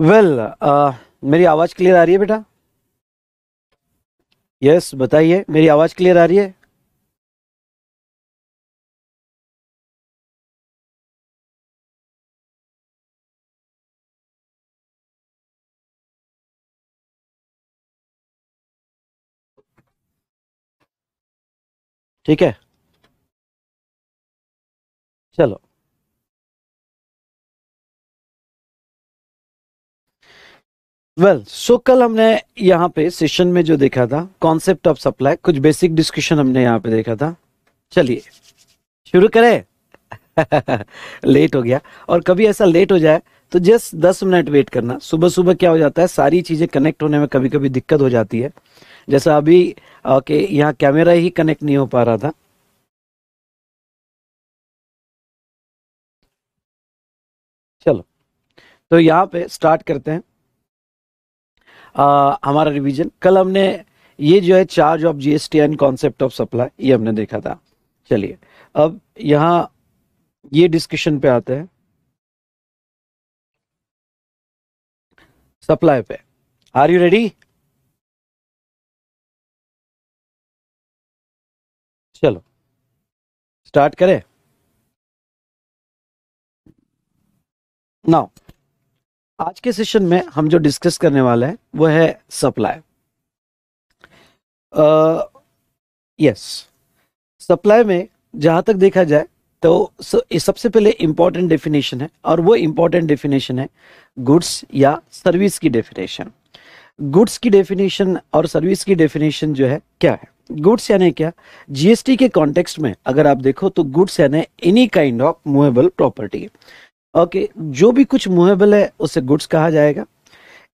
Well well, uh, मेरी आवाज़ clear आ रही है बेटा यस yes, बताइए मेरी आवाज़ क्लियर आ रही है ठीक है चलो वेल well, सो so कल हमने यहाँ पे सेशन में जो देखा था कॉन्सेप्ट ऑफ सप्लाई कुछ बेसिक डिस्कशन हमने यहाँ पे देखा था चलिए शुरू करें लेट हो गया और कभी ऐसा लेट हो जाए तो जस्ट दस मिनट वेट करना सुबह सुबह क्या हो जाता है सारी चीज़ें कनेक्ट होने में कभी कभी दिक्कत हो जाती है जैसा अभी ओके यहाँ कैमरा ही कनेक्ट नहीं हो पा रहा था चलो तो यहाँ पे स्टार्ट करते हैं आ, हमारा रिवीजन कल हमने ये जो है charge of GST and concept of supply ये हमने देखा था चलिए अब यहाँ ये डिस्कशन पे आते हैं सप्लाई पे आर यू रेडी चलो स्टार्ट करें नाउ आज के सेशन में हम जो डिस्कस करने वाले हैं वो है सप्लाई यस सप्लाई में जहां तक देखा जाए तो सबसे पहले इंपॉर्टेंट डेफिनेशन है और वो इंपॉर्टेंट डेफिनेशन है गुड्स या सर्विस की डेफिनेशन गुड्स की डेफिनेशन और सर्विस की डेफिनेशन जो है क्या है गुड्स यानी क्या जीएसटी के कॉन्टेक्स्ट में अगर आप देखो तो गुड्स यानी any kind of movable property okay जो भी कुछ मूवेबल है उसे गुड्स कहा जाएगा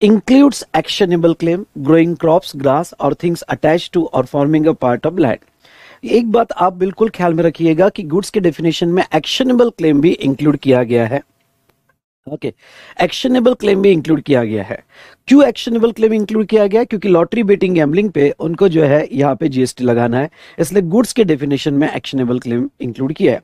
includes actionable claim growing crops grass और थिंग्स अटैच टू और forming a part of land एक बात आप बिल्कुल ख्याल में रखिएगा कि गुड्स के डेफिनेशन में एक्शनेबल क्लेम भी इंक्लूड किया गया है ओके एक्शनेबल क्लेम भी इंक्लूड किया गया है क्यों एक्शनेबल क्लेम इंक्लूड किया गया क्योंकि लॉटरी बेटिंग गैमलिंग पे उनको जो है यहाँ पे जीएसटी लगाना है इसलिए गुड्स के डेफिनेशन में एक्शनेबल क्लेम इंक्लूड किया है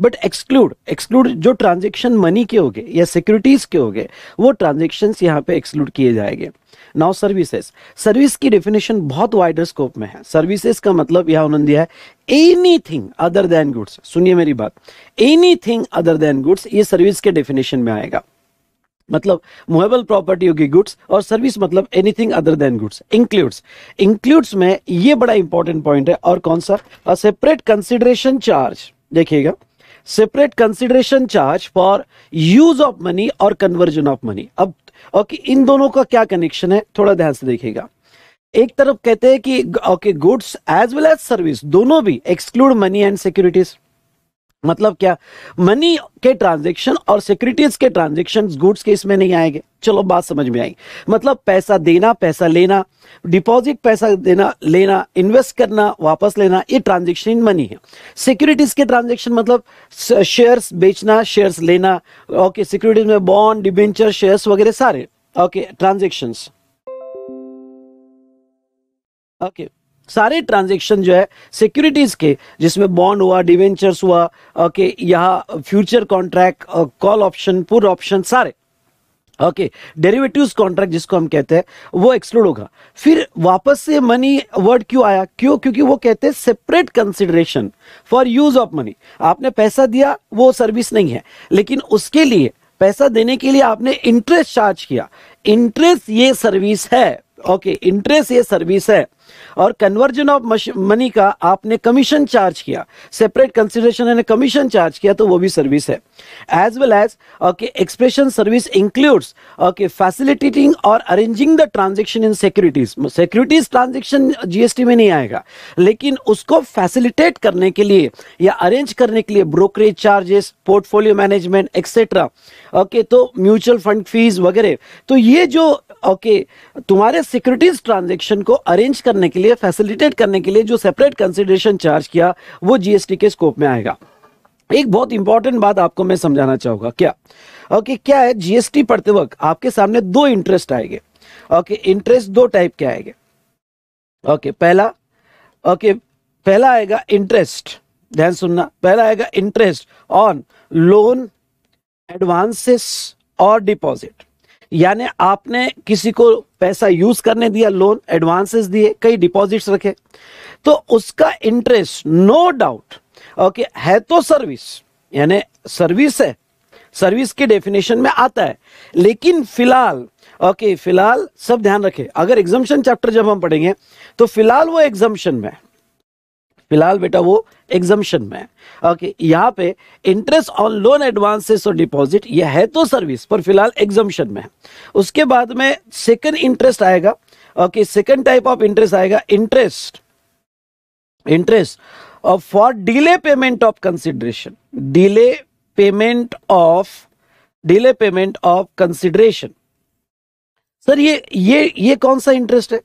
बट एक्सक्लूड एक्सक्लूड जो ट्रांजेक्शन मनी के हो गए या सिक्योरिटीज के हो गए वो ट्रांजेक्शन यहाँ पे एक्सक्लूड किए जाएंगे नाउ सर्विसेज सर्विस की डेफिनेशन बहुत वाइडर स्कोप में है सर्विसेज का मतलब यह उन्होंने दिया है anything other than goods सुनिए मेरी बात anything other than goods ये सर्विस के डेफिनेशन में आएगा मतलब मुहेबल प्रॉपर्टी होगी गुड्स और सर्विस मतलब anything other than goods includes includes में ये बड़ा इंपॉर्टेंट पॉइंट है और कौन सा सेपरेट कंसिडरेशन चार्ज देखिएगा separate consideration charge for use of money और कन्वर्जन ऑफ मनी अब ओके इन दोनों का क्या कनेक्शन है थोड़ा ध्यान से देखिएगा एक तरफ कहते हैं कि okay goods as well as service दोनों भी एक्सक्लूड मनी एंड सिक्योरिटीज मतलब क्या मनी के ट्रांजेक्शन और सिक्योरिटीज के ट्रांजेक्शन गुड्स के इसमें नहीं आएंगे चलो बात समझ में आई मतलब पैसा देना पैसा लेना डिपॉजिट पैसा देना लेना इन्वेस्ट करना वापस लेना ये ट्रांजेक्शन इन मनी है सिक्योरिटीज के ट्रांजेक्शन मतलब शेयर्स बेचना शेयर्स लेना ओके सिक्योरिटीज में बॉन्ड डिबेंचर शेयर्स वगैरह सारे ओके ट्रांजेक्शन्स ओके सारे ट्रांजेक्शन जो है सिक्योरिटीज़ के जिसमें बॉन्ड हुआ डिवेंचर्स हुआ ओके यहाँ future contract call option put option सारे ओके डेरिवेटिव्स कॉन्ट्रैक्ट जिसको हम कहते हैं वो एक्सक्लूड होगा फिर वापस से मनी वर्ड क्यों आया क्यों क्योंकि वो कहते हैं separate consideration for use of money आपने पैसा दिया वो सर्विस नहीं है लेकिन उसके लिए पैसा देने के लिए आपने इंटरेस्ट चार्ज किया इंटरेस्ट ये सर्विस है ओके इंटरेस्ट ये सर्विस है और कन्वर्जन ऑफ मनी का आपने कमीशन चार्ज किया सेपरेट कंसिडरेशन ने कमीशन चार्ज किया तो वो भी सर्विस है as well as okay expression service includes okay facilitating और arranging the transaction in securities securities transaction GST में नहीं आएगा लेकिन उसको फैसिलिटेट करने के लिए या अरेंज करने के लिए brokerage charges portfolio management etcetera okay तो म्यूचुअल फंड फीस वगैरह तो ये जो ओके okay, तुम्हारे सिक्योरिटीज ट्रांजेक्शन को अरेंज करने करने के लिए फैसिलिटेट करने के लिए जो सेपरेट कंसिडरेशन चार्ज किया वो जीएसटी के स्कोप में आएगा एक बहुत इंपॉर्टेंट बात आपको मैं समझाना चाहूंगा क्या ओके okay, क्या है जीएसटी पढ़ते वक्त आपके सामने दो इंटरेस्ट आएंगे ओके okay, इंटरेस्ट दो टाइप के आएंगे ओके okay, पहला ओके पहला आएगा इंटरेस्ट ध्यान सुनना पहला आएगा इंटरेस्ट ऑन लोन एडवांसेस और डिपॉजिट यानी आपने किसी को पैसा यूज करने दिया लोन एडवांसेस दिए कई डिपॉजिट्स रखे तो उसका इंटरेस्ट नो डाउट ओके है तो सर्विस यानी सर्विस है सर्विस के डेफिनेशन में आता है लेकिन फिलहाल ओके फिलहाल सब ध्यान रखें अगर एग्जाम्शन चैप्टर जब हम पढ़ेंगे तो फिलहाल वो एग्जामेशन में फिलहाल बेटा वो एग्जामेशन में ओके यहाँ पे इंटरेस्ट ऑन लोन एडवांसेस और डिपॉजिट ये है तो सर्विस पर फिलहाल एग्जामेशन में है उसके बाद में सेकंड इंटरेस्ट आएगा okay second type of interest आएगा interest interest for delay payment of consideration delay payment of delay payment of consideration sir ये ये ये कौन सा इंटरेस्ट है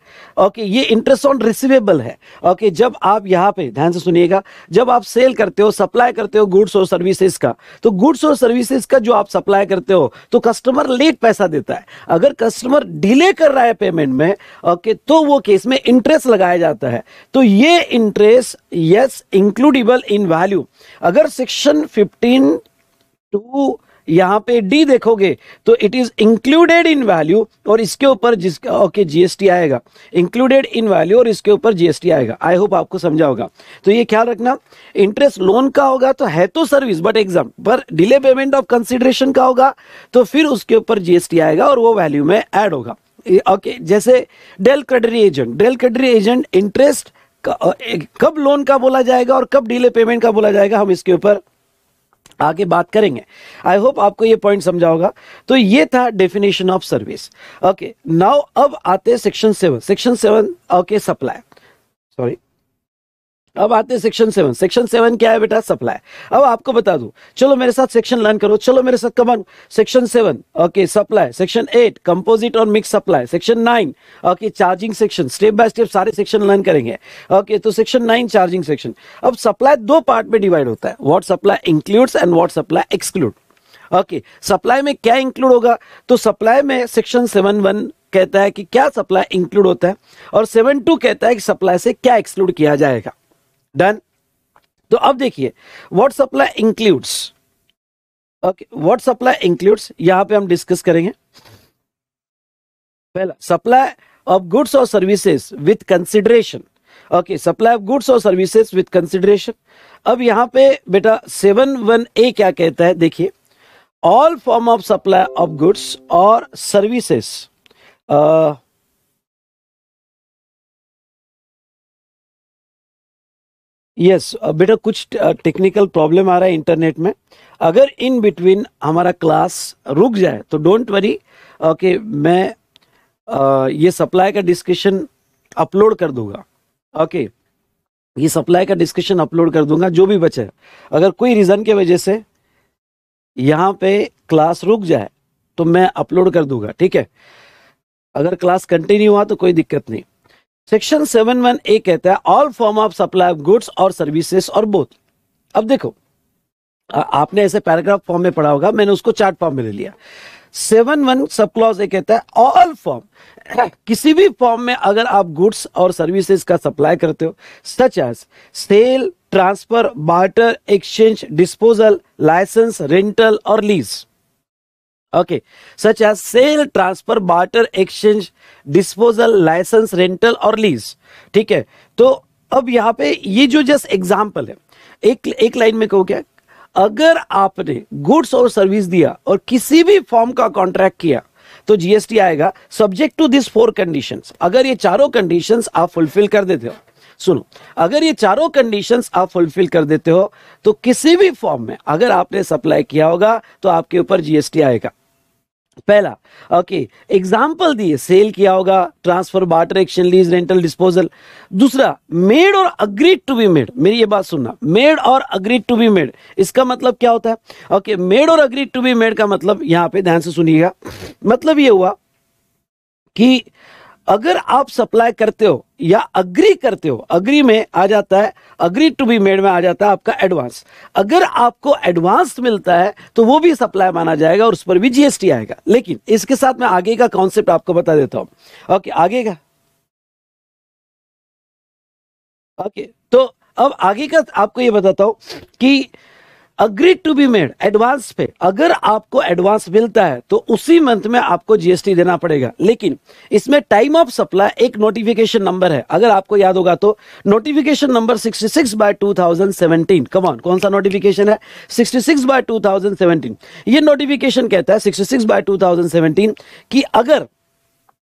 ओके ये इंटरेस्ट ऑन रिसीवेबल है ओके जब आप यहाँ पे ध्यान से सुनिएगा जब आप सेल करते हो सप्लाई करते हो गुड्स और सर्विसेज का तो गुड्स और सर्विसेज का जो आप सप्लाई करते हो तो कस्टमर लेट पैसा देता है अगर कस्टमर डिले कर रहा है पेमेंट में ओके तो वो केस में इंटरेस्ट लगाया जाता है तो ये interest yes includible in value अगर सेक्शन फिफ्टीन टू यहां पे डी देखोगे तो it is included in value और इसके ऊपर जिसका ओके जीएसटी आएगा इंक्लूडेड इन वैल्यू और इसके ऊपर जीएसटी आएगा आई होप आपको समझा होगा तो ये ख्याल रखना इंटरेस्ट लोन का होगा तो है तो सर्विस बट एग्जाम पर डिले पेमेंट ऑफ कंसिडरेशन का होगा तो फिर उसके ऊपर जीएसटी आएगा और वो वैल्यू में एड होगा ओके okay, जैसे del credere agent del credere agent interest कब लोन का बोला जाएगा और कब डिले पेमेंट का बोला जाएगा हम इसके ऊपर आगे बात करेंगे आई होप आपको ये पॉइंट समझा होगा तो ये था definition of service okay now अब आते section seven section seven okay supply sorry अब आते हैं सेक्शन सेवन सेक्शन सेवन क्या है बेटा सप्लाई अब आपको बता दू चलो मेरे साथ सेक्शन लर्न करो चलो मेरे साथ come on section seven okay supply section eight composite और mix supply section nine okay charging section step by step सारे सेक्शन लर्न करेंगे ओके तो सेक्शन नाइन चार्जिंग सेक्शन अब सप्लाई दो पार्ट में डिवाइड होता है what supply includes and what supply exclude okay supply में क्या इंक्लूड होगा तो सप्लाई में सेक्शन सेवन वन कहता है कि क्या सप्लाई इंक्लूड होता है और सेवन टू कहता है कि सप्लाई से क्या एक्सक्लूड किया जाएगा डन तो अब देखिए what supply includes okay what supply includes यहां पे हम डिस्कस करेंगे पहला सप्लाई ऑफ गुड्स और services with consideration okay supply of goods और सर्विसेज विथ कंसिडरेशन अब यहां पे बेटा सेवन वन ए क्या कहता है देखिए all form of supply of goods और सर्विसेस यस बेटा कुछ टेक्निकल प्रॉब्लम आ रहा है इंटरनेट में अगर इन बिटवीन हमारा क्लास रुक जाए तो डोंट वरी ओके मैं आ, ये सप्लाई का डिस्कशन अपलोड कर दूंगा ओके ये सप्लाई का डिस्कशन अपलोड कर दूंगा जो भी बचे अगर कोई रीज़न के वजह से यहाँ पे क्लास रुक जाए तो मैं अपलोड कर दूंगा ठीक है अगर क्लास कंटिन्यू हुआ तो कोई दिक्कत नहीं सेक्शन सेवन वन ए कहता है all form of supply of goods और सर्विसेस और बोथ अब देखो आपने ऐसे पैराग्राफ फॉर्म में पढ़ा होगा मैंने उसको चार्ट फॉर्म में ले लिया सेवन वन सब क्लॉज ये कहता है ऑल फॉर्म किसी भी फॉर्म में अगर आप गुड्स और सर्विसेज का सप्लाई करते हो such as sale transfer barter exchange disposal licence rental और lease Okay, such as sale, transfer, barter, exchange, disposal, license, rental और lease. ठीक है तो अब यहाँ पे ये जो जस्ट एग्जाम्पल है एक एक लाइन में कहूँ क्या अगर आपने गुड्स और सर्विस दिया और किसी भी फॉर्म का कॉन्ट्रैक्ट किया तो जीएसटी आएगा subject to this four conditions अगर ये चारों कंडीशंस आप फुलफिल कर देते हो सुनो अगर ये चारों कंडीशंस आप फुलफिल कर देते हो तो किसी भी फॉर्म में अगर आपने सप्लाई किया होगा तो आपके ऊपर जीएसटी आएगा पहला ओके एग्जाम्पल दिए सेल किया होगा transfer barter action lease rental disposal दूसरा मेड और अग्रीड टू बी मेड मेरी ये बात सुनना मेड और अग्रीड टू बी मेड इसका मतलब क्या होता है ओके मेड और अग्रीड टू बी मेड का मतलब यहां पे ध्यान से सुनिएगा मतलब ये हुआ कि अगर आप सप्लाई करते हो या अग्री करते हो अग्री में आ जाता है अग्री टू बी मेड में आ जाता है आपका एडवांस अगर आपको एडवांस मिलता है तो वो भी सप्लाई माना जाएगा और उस पर भी जीएसटी आएगा लेकिन इसके साथ मैं आगे का कॉन्सेप्ट आपको बता देता हूं ओके आगे का ओके तो अब आगे का आपको ये बताता हूं कि agree to be made advance पे अगर आपको एडवांस मिलता है तो उसी मंथ में आपको जीएसटी देना पड़ेगा लेकिन इसमें टाइम ऑफ सप्लाई एक नोटिफिकेशन नंबर है अगर आपको याद होगा तो notification number 66 by 2017 come on कौन सा नोटिफिकेशन है 66 बाय 2017 ये नोटिफिकेशन कहता है 66 बाय 2017 कि अगर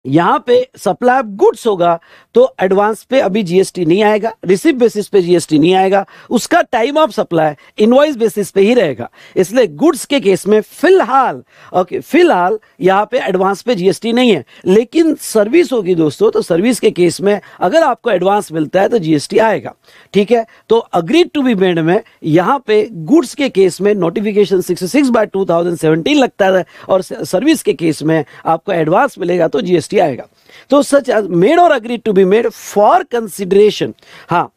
यहाँ पे सप्लाई ऑफ गुड्स होगा तो एडवांस पे अभी जीएसटी नहीं आएगा रिसीव बेसिस पे जीएसटी नहीं आएगा उसका time of supply invoice basis पे ही रहेगा इसलिए गुड्स के केस में फिलहाल ओके फिलहाल यहाँ पे एडवांस पे जीएसटी नहीं है लेकिन सर्विस होगी दोस्तों तो सर्विस के केस में अगर आपको एडवांस मिलता है तो जीएसटी आएगा ठीक है तो अग्रीड टू बी मेड में यहाँ पे गुड्स के केस में notification sixty six by two लगता है और सर्विस के केस में आपको एडवांस मिलेगा तो जीएसटी आएगा तो सच मेड और agree to be made for consideration हाँ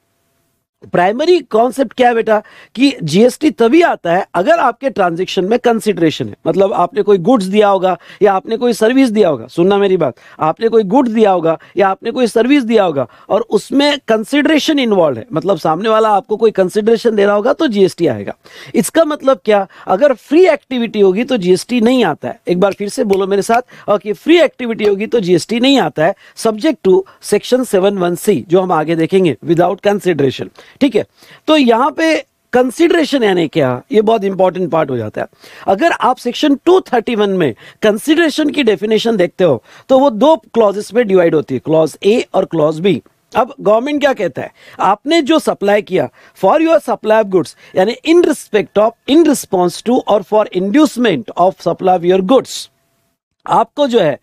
प्राइमरी कॉन्सेप्ट क्या है बेटा कि जीएसटी तभी आता है अगर आपके ट्रांजेक्शन में कंसिडरेशन है मतलब आपने कोई गुड्स दिया होगा या आपने कोई सर्विस दिया होगा सुनना मेरी बात आपने कोई गुड्स दिया होगा या आपने कोई सर्विस दिया होगा और उसमें कंसिडरेशन इन्वॉल्व है मतलब सामने वाला आपको कोई कंसिडरेशन दे रहा होगा तो जीएसटी आएगा इसका मतलब क्या अगर फ्री एक्टिविटी होगी तो जीएसटी नहीं आता है एक बार फिर से बोलो मेरे साथ ओके फ्री एक्टिविटी होगी तो जीएसटी नहीं आता है subject to section seven one C जो हम आगे देखेंगे विदाउट कंसिडरेशन ठीक है तो यहां पे कंसिडरेशन यानी क्या ये बहुत इंपॉर्टेंट पार्ट हो जाता है अगर आप सेक्शन 231 में कंसिडरेशन की डेफिनेशन देखते हो तो वो दो क्लॉजेस में डिवाइड होती है क्लॉज ए और क्लॉज बी अब गवर्नमेंट क्या कहता है आपने जो सप्लाई किया for your supply of goods यानी in respect of in response to और for inducement of supply of your goods आपको जो है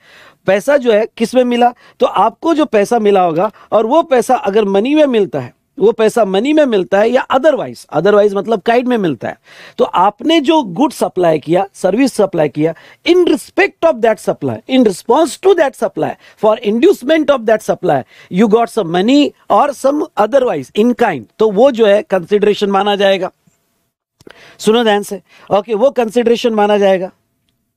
पैसा जो है किस में मिला तो आपको जो पैसा मिला होगा और वो पैसा अगर मनी में मिलता है वो पैसा मनी में मिलता है या अदरवाइज अदरवाइज मतलब काइड में मिलता है तो आपने जो गुड सप्लाई किया सर्विस सप्लाई किया in respect of that supply in response to that supply for inducement of that supply you got some money और सम अदरवाइज इन काइंड तो वो जो है कंसिडरेशन माना जाएगा सुनो ध्यान से ओके वो कंसिडरेशन माना जाएगा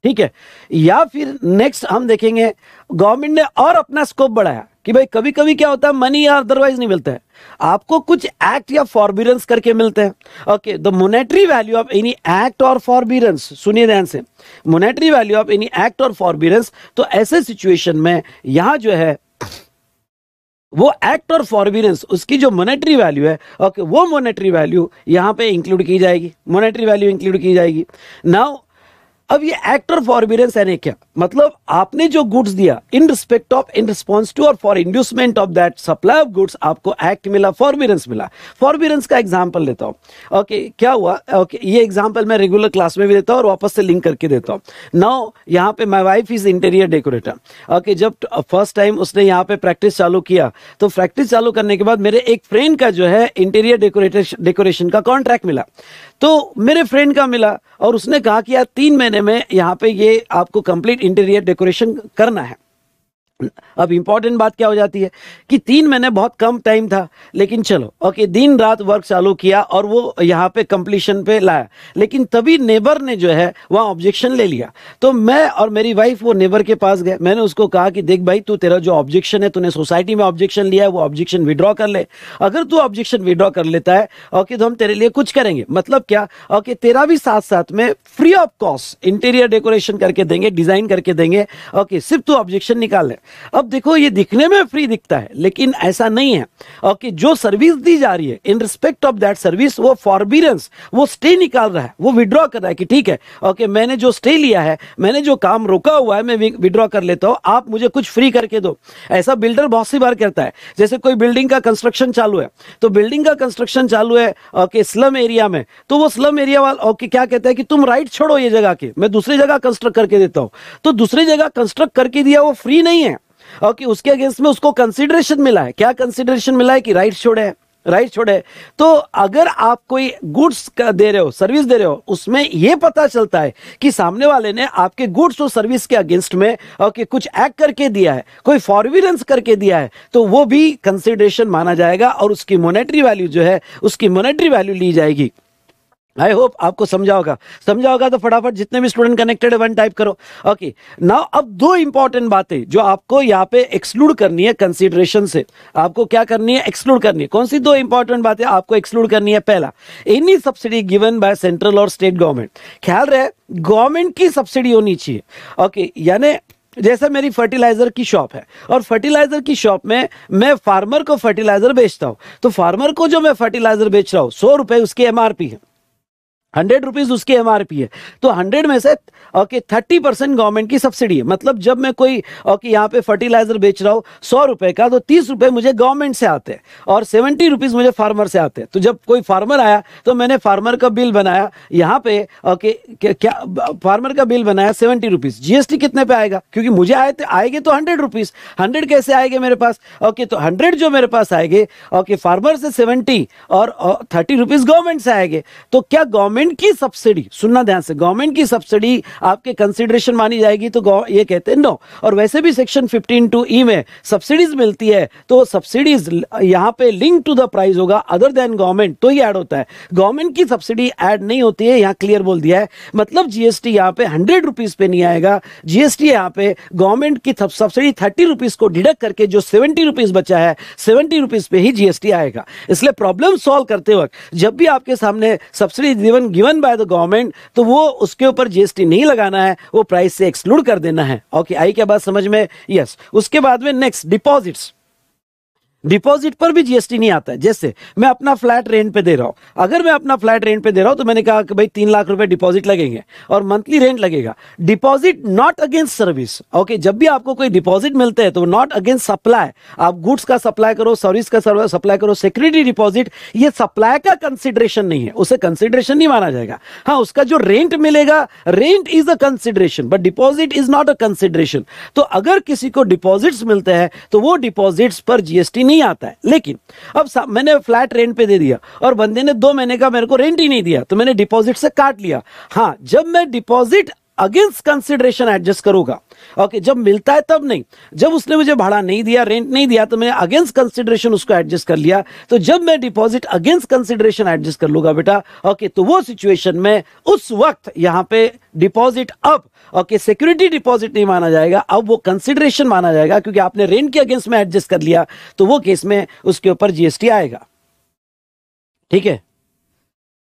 ठीक है या फिर नेक्स्ट हम देखेंगे गवर्नमेंट ने और अपना स्कोप बढ़ाया कि भाई कभी कभी क्या होता है मनी या अदरवाइज नहीं मिलते हैं आपको कुछ एक्ट या फॉरबीरेंस करके मिलते हैं okay the monetary value of any act और फॉरबीरेंस सुनिए ध्यान से monetary value of any act और फॉरबीरेंस तो ऐसे सिचुएशन में यहां जो है वो एक्ट और फॉरबीरेंस उसकी जो मोनेटरी वैल्यू है ओके वो मोनेटरी वैल्यू यहां पे इंक्लूड की जाएगी मोनेटरी वैल्यू इंक्लूड की जाएगी नाउ अब ये एक्ट एक्टर फॉरबियरेंस है क्या मतलब आपने जो गुड्स दिया in respect of in response to और for inducement of that supply of goods आपको एक्ट मिला फॉरबियरेंस मिला फॉरबियरेंस का एग्जाम्पल लेता हूँ ओके okay, क्या हुआ ओके okay, ये एग्जाम्पल मैं रेगुलर क्लास में भी देता हूँ और वापस से लिंक करके देता हूँ नाउ यहाँ पे my wife is interior decorator okay जब फर्स्ट टाइम उसने यहाँ पे प्रैक्टिस चालू किया तो प्रैक्टिस चालू करने के बाद मेरे एक फ्रेंड का जो है इंटीरियर डेकोरेटर डेकोरेशन का कॉन्ट्रैक्ट मिला तो मेरे फ्रेंड का मिला और उसने कहा कि यार तीन महीने में यहाँ पे ये आपको कंप्लीट इंटीरियर डेकोरेशन करना है अब इम्पॉर्टेंट बात क्या हो जाती है कि तीन महीने बहुत कम टाइम था लेकिन चलो ओके दिन रात वर्क चालू किया और वो यहाँ पे कंप्लीशन पे लाया लेकिन तभी नेबर ने जो है वहाँ ऑब्जेक्शन ले लिया तो मैं और मेरी वाइफ वो नेबर के पास गए मैंने उसको कहा कि देख भाई तू तेरा जो ऑब्जेक्शन है तूने सोसाइटी में ऑब्जेक्शन लिया है वो ऑब्जेक्शन विड्रॉ कर ले अगर तू ऑब्जेक्शन विड्रॉ कर लेता है ओके तो हम तेरे लिए कुछ करेंगे मतलब क्या ओके तेरा भी साथ साथ में free of cost interior decoration करके देंगे डिजाइन करके देंगे ओके सिर्फ तू ऑब्जेक्शन निकाल ले अब देखो ये दिखने में फ्री दिखता है लेकिन ऐसा नहीं है और कि जो सर्विस दी जा रही है in respect of that service वो फॉरबीरेंस वो स्टे निकाल रहा है वो विड्रॉ कर रहा है कि ठीक है ओके मैंने जो स्टे लिया है मैंने जो काम रोका हुआ है मैं विड्रॉ कर लेता हूँ आप मुझे कुछ फ्री करके दो ऐसा बिल्डर बहुत सी बार करता है जैसे कोई बिल्डिंग का कंस्ट्रक्शन चालू है तो बिल्डिंग का कंस्ट्रक्शन चालू है ओके स्लम एरिया में तो वो स्लम एरिया वाला ओके क्या कहता है कि तुम राइट छोड़ो ये जगह के मैं दूसरी जगह कंस्ट्रक्ट करके देता हूँ तो दूसरी जगह कंस्ट्रक्ट करके दिया वो फ्री नहीं है और कि उसके अगेंस्ट में उसको कंसिडरेशन मिला है क्या कंसिडरेशन मिला है कि राइट छोड़े राइट छोड़े तो अगर आप कोई गुड्स दे रहे हो सर्विस दे रहे हो उसमें यह पता चलता है कि सामने वाले ने आपके गुड्स और सर्विस के अगेंस्ट में ओके कुछ एक्ट करके दिया है कोई फॉरविलेंस करके दिया है तो वो भी कंसिडरेशन माना जाएगा और उसकी मोनेटरी वैल्यू जो है उसकी मोनेटरी वैल्यू ली जाएगी आई होप आपको समझा होगा समझा होगा तो फटाफट जितने भी स्टूडेंट कनेक्टेड है वन टाइप करो ओके नाउ अब दो इंपॉर्टेंट बातें जो आपको यहाँ पे एक्सक्लूड करनी है कंसिडरेशन से आपको क्या करनी है एक्सक्लूड करनी है कौन सी दो इंपॉर्टेंट बातें आपको एक्सक्लूड करनी है पहला any subsidy given by central और स्टेट गवर्नमेंट ख्याल रहे गवर्नमेंट की सब्सिडी होनी चाहिए ओके okay, यानी जैसे मेरी फर्टिलाइजर की शॉप है और फर्टिलाइजर की शॉप में मैं फार्मर को फर्टिलाइजर बेचता हूँ तो फार्मर को जो मैं फर्टिलाइजर बेच रहा हूँ सौ रुपये उसकी एमआरपी है हंड्रेड रुपीज उसकी एम है तो हंड्रेड में से ओके थर्टी परसेंट गवर्नमेंट की सब्सिडी है मतलब जब मैं कोई ओके यहाँ पे फर्टिलाइजर बेच रहा हूँ सौ रुपए का तो तीस रुपए मुझे गवर्नमेंट से आते हैं और सेवेंटी रुपीज मुझे फार्मर से आते हैं तो जब कोई फार्मर आया तो मैंने फार्मर का बिल बनाया यहाँ पे ओके क्या फार्मर का बिल बनाया सेवेंटी रुपीज जीएसटी कितने पे आएगा क्योंकि मुझे आए आएंगे तो हंड्रेड रुपीज हंड्रेड कैसे आएंगे मेरे पास ओके तो हंड्रेड जो मेरे पास आएंगे ओके फार्मर से सेवेंटी और थर्टी रुपीज गवर्नमेंट से आएंगे तो क्या गवर्नमेंट गवर्नमेंट की सब्सिडी सुनना ध्यान से गवर्नमेंट की सब्सिडी आपके कंसिडरेशन मानी जाएगी तो ये कहते हैं नो और वैसे भी सेक्शन फिफ्टीन टू ई में सब्सिडीज मिलती है तो सब्सिडीज यहाँ पे लिंक टू द प्राइस होगा अदर देन गवर्नमेंट तो ही ऐड होता है गवर्नमेंट की सब्सिडी ऐड नहीं होती है यहाँ क्लियर बोल दिया है मतलब जीएसटी यहाँ पे हंड्रेड रुपीज पे नहीं आएगा जीएसटी यहाँ पे गवर्नमेंट की सब्सिडी थर्टी रुपीज को डिडक्ट करके जो सेवेंटी रुपीज बचा है सेवेंटी रुपीज पे ही जीएसटी आएगा इसलिए प्रॉब्लम सॉल्व करते वक्त जब भी आपके सामने subsidy given given by the government तो वो उसके ऊपर जीएसटी नहीं लगाना है वो प्राइस से एक्सक्लूड कर देना है ओके आई क्या बात समझ में यस yes. उसके बाद में नेक्स्ट डिपॉजिट्स डिपॉजिट पर भी जीएसटी नहीं आता है जैसे मैं अपना फ्लैट रेंट पे दे रहा हूं अगर मैं अपना फ्लैट रेंट पे दे रहा हूं तो मैंने कहा कि भाई तीन लाख रुपए डिपॉजिट लगेंगे और मंथली रेंट लगेगा deposit not against service okay जब भी आपको कोई डिपॉजिट मिलते हैं तो नॉट अगेंस्ट सप्लाई आप गुड्स का सप्लाई करो सर्विस का सप्लाई करो सिक्योरिटी डिपॉजिट ये सप्लाई का कंसिडरेशन नहीं है उसे कंसिडरेशन नहीं माना जाएगा हाँ उसका जो रेंट मिलेगा rent is a consideration but deposit is not a consideration तो अगर किसी को डिपॉजिट्स मिलते हैं तो वो डिपॉजिट्स पर जीएसटी नहीं आता है लेकिन अब मैंने फ्लैट रेंट पे दे दिया और बंदे ने दो महीने का मेरे को रेंट ही नहीं दिया तो मैंने डिपॉजिट से काट लिया हाँ जब मैं डिपॉजिट अगेंस्ट कंसिडरेशन एडजस्ट करूंगा ओके जब मिलता है तब नहीं जब उसने मुझे भाड़ा नहीं दिया रेंट नहीं दिया तो मैं अगेंस्ट कंसिडरेशन उसको एडजस्ट कर लिया तो जब मैं डिपॉजिट अगेंस्ट कंसिडरेशन एडजस्ट कर लूंगा बेटा ओके तो वो सिचुएशन में उस वक्त यहां पे डिपॉजिट अब ओके सिक्योरिटी डिपॉजिट नहीं माना जाएगा अब वो कंसिडरेशन माना जाएगा क्योंकि आपने रेंट के अगेंस्ट में एडजस्ट कर लिया तो वो केस में उसके ऊपर जीएसटी आएगा ठीक है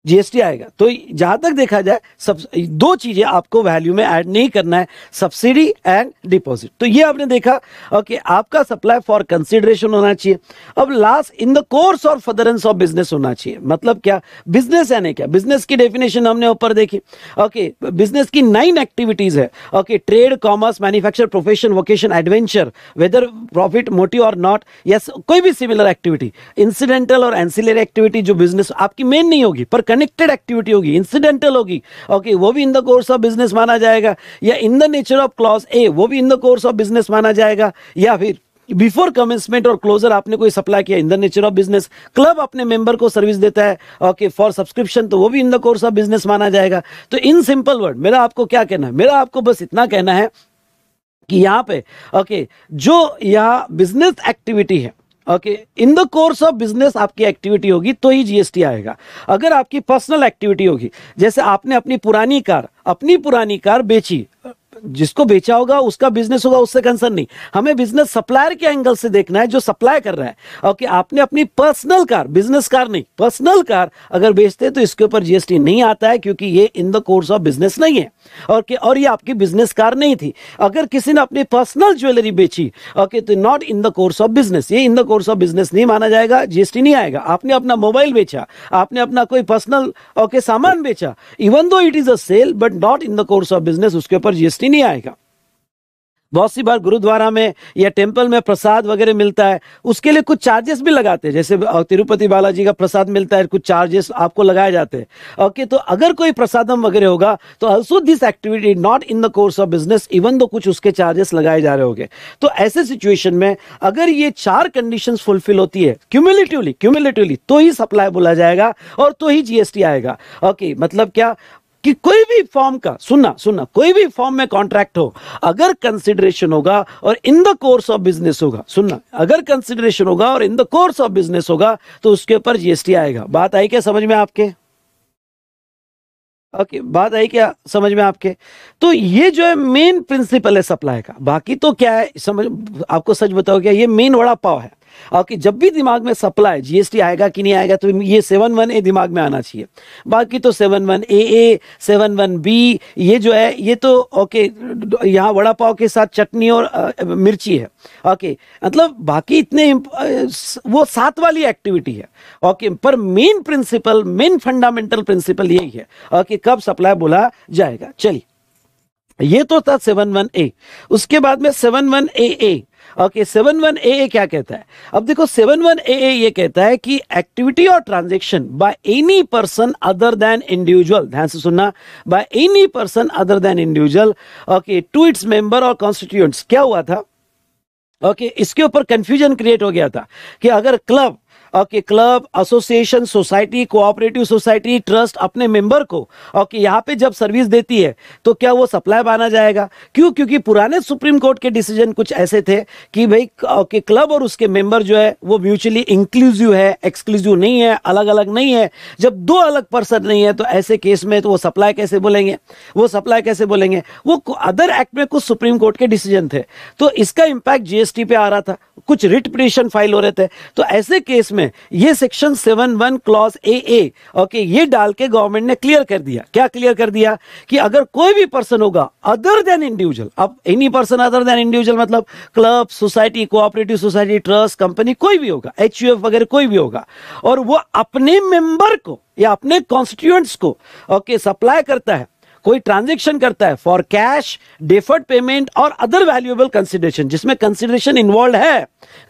जीएसटी आएगा तो जहां तक देखा जाए सब दो चीजें आपको वैल्यू में ऐड नहीं करना है सब्सिडी एंड डिपॉजिट तो ये आपने देखा ओके आपका सप्लाई फॉर कंसिडरेशन होना चाहिए अब लास्ट इन द कोर्स और फदरेंस ऑफ बिजनेस होना चाहिए मतलब क्या बिजनेस यानी क्या बिजनेस की डेफिनेशन हमने ऊपर देखी ओके बिजनेस की नाइन एक्टिविटीज है okay trade commerce manufacture profession vocation adventure whether profit motive और नॉट यस कोई भी सिमिलर एक्टिविटी इंसिडेंटल और एंसिलरी एक्टिविटी जो बिजनेस आपकी मेन नहीं होगी पर कनेक्टेड एक्टिविटी होगी इंसिडेंटल होगी ओके वो भी in the course of business माना जाएगा या in the nature of clause A वो भी in the course of business माना जाएगा या फिर बिफोर कमेंसमेंट और क्लोजर आपने कोई सप्लाई किया in the nature of business club अपने मेंबर को सर्विस देता है ओके फॉर सब्सक्रिप्शन तो वो भी in the course of business माना जाएगा तो इन सिंपल वर्ड मेरा आपको क्या कहना है मेरा आपको बस इतना कहना है कि यहाँ पे ओके okay, जो यहाँ बिजनेस एक्टिविटी है okay in the course of business आपकी एक्टिविटी होगी तो ही जीएसटी आएगा अगर आपकी पर्सनल एक्टिविटी होगी जैसे आपने अपनी पुरानी कार अपनी पुरानी कार बेची जिसको बेचा होगा उसका बिजनेस होगा उससे कंसर्न नहीं हमें बिजनेस सप्लायर के एंगल से देखना है जो सप्लाई कर रहा है ओके आपने अपनी पर्सनल कार बिजनेस कार नहीं पर्सनल कार अगर बेचते तो इसके ऊपर जीएसटी नहीं आता है क्योंकि ये in the course of business नहीं है और कि और ये आपकी बिजनेस कार नहीं थी अगर किसी ने अपनी पर्सनल ज्वेलरी बेची ओके तो not in the course of business ये in the course of business नहीं माना जाएगा जीएसटी नहीं आएगा आपने अपना मोबाइल बेचा आपने अपना कोई पर्सनल ओके सामान बेचा even though it is a sale but not in the course of business उसके ऊपर जीएसटी नहीं आएगा बहुत सी बार गुरुद्वारा में या टेम्पल में प्रसाद वगैरह मिलता है उसके लिए कुछ चार्जेस भी लगाते हैं जैसे तिरुपति बालाजी का प्रसाद मिलता है कुछ चार्जेस आपको लगाए जाते हैं ओके तो अगर कोई प्रसादम वगैरह होगा तो also this activity not in the course of business even though कुछ उसके चार्जेस लगाए जा रहे होंगे तो ऐसे सिचुएशन में अगर ये चार कंडीशन फुलफिल होती है क्यूमिलेटिवली क्यूमिलेटिवली तो ही सप्लाई बोला जाएगा और तो ही जीएसटी आएगा ओके मतलब क्या कि कोई भी फॉर्म का सुनना सुनना कोई भी फॉर्म में कॉन्ट्रैक्ट हो अगर कंसिडरेशन होगा और in the course of business होगा सुनना अगर कंसिडरेशन होगा और in the course of business होगा तो उसके ऊपर जीएसटी आएगा बात आई क्या समझ में आपके ओके okay, बात आई क्या समझ में आपके तो ये जो है मेन प्रिंसिपल है सप्लाई का बाकी तो क्या है समझ आपको सच बताओ क्या ये मेन वड़ा पाव है आपकी जब भी दिमाग में सप्लाई जीएसटी आएगा कि नहीं आएगा तो ये सेवन वन ए दिमाग में आना चाहिए बाकी तो seven one A A seven one B ये जो है ये तो ओके यहाँ वड़ा पाव के साथ चटनी और आ, मिर्ची है ओके मतलब बाकी इतने वो सात वाली एक्टिविटी है ओके पर main principle main fundamental principle यही है ओके कब सप्लाई बोला जाएगा चलिए ये तो था सेवन वन ए उसके बाद में seven one A A okay seven one A क्या कहता है अब देखो सेवन वन ए ये कहता है कि एक्टिविटी और transaction by any person other than individual ध्यान से सुनना by any person other than individual okay to its member और कॉन्स्टिट्यूएंट्स क्या हुआ था ओके okay, इसके ऊपर कंफ्यूजन क्रिएट हो गया था कि अगर club okay club association society cooperative society trust अपने मेंबर को ओके यहाँ पे जब सर्विस देती है तो क्या वो सप्लाई माना जाएगा क्यों क्योंकि पुराने सुप्रीम कोर्ट के डिसीजन कुछ ऐसे थे कि भाई ओके क्लब और उसके मेंबर जो है वो म्यूचुअली इंक्लूसिव है एक्सक्लूसिव नहीं है अलग अलग नहीं है जब दो अलग पर्सन नहीं है तो ऐसे केस में तो वो सप्लाई कैसे बोलेंगे वो सप्लाई कैसे बोलेंगे वो अदर एक्ट में कुछ सुप्रीम कोर्ट के डिसीजन थे तो इसका इम्पैक्ट जीएसटी पे आ रहा था कुछ रिट पिटिशन फाइल हो रहे थे तो ऐसे केस में में ये section seven one clause A A okay ये डाल के गवर्नमेंट ने क्लियर कर दिया क्या क्लियर कर दिया कि अगर कोई भी पर्सन होगा अदर देन इंडिविजुअल अब any person other than individual मतलब club society cooperative society trust company कोई भी होगा एच वगैरह कोई भी होगा और वो अपने मेंबर को या अपने कॉन्स्टिट्यूएंट्स को ओके सप्लाई करता है कोई ट्रांजेक्शन करता है फॉर कैश डेफर्ड पेमेंट और अदर वैल्यूएबल कंसिडरेशन जिसमें कंसिडरेशन इन्वॉल्व है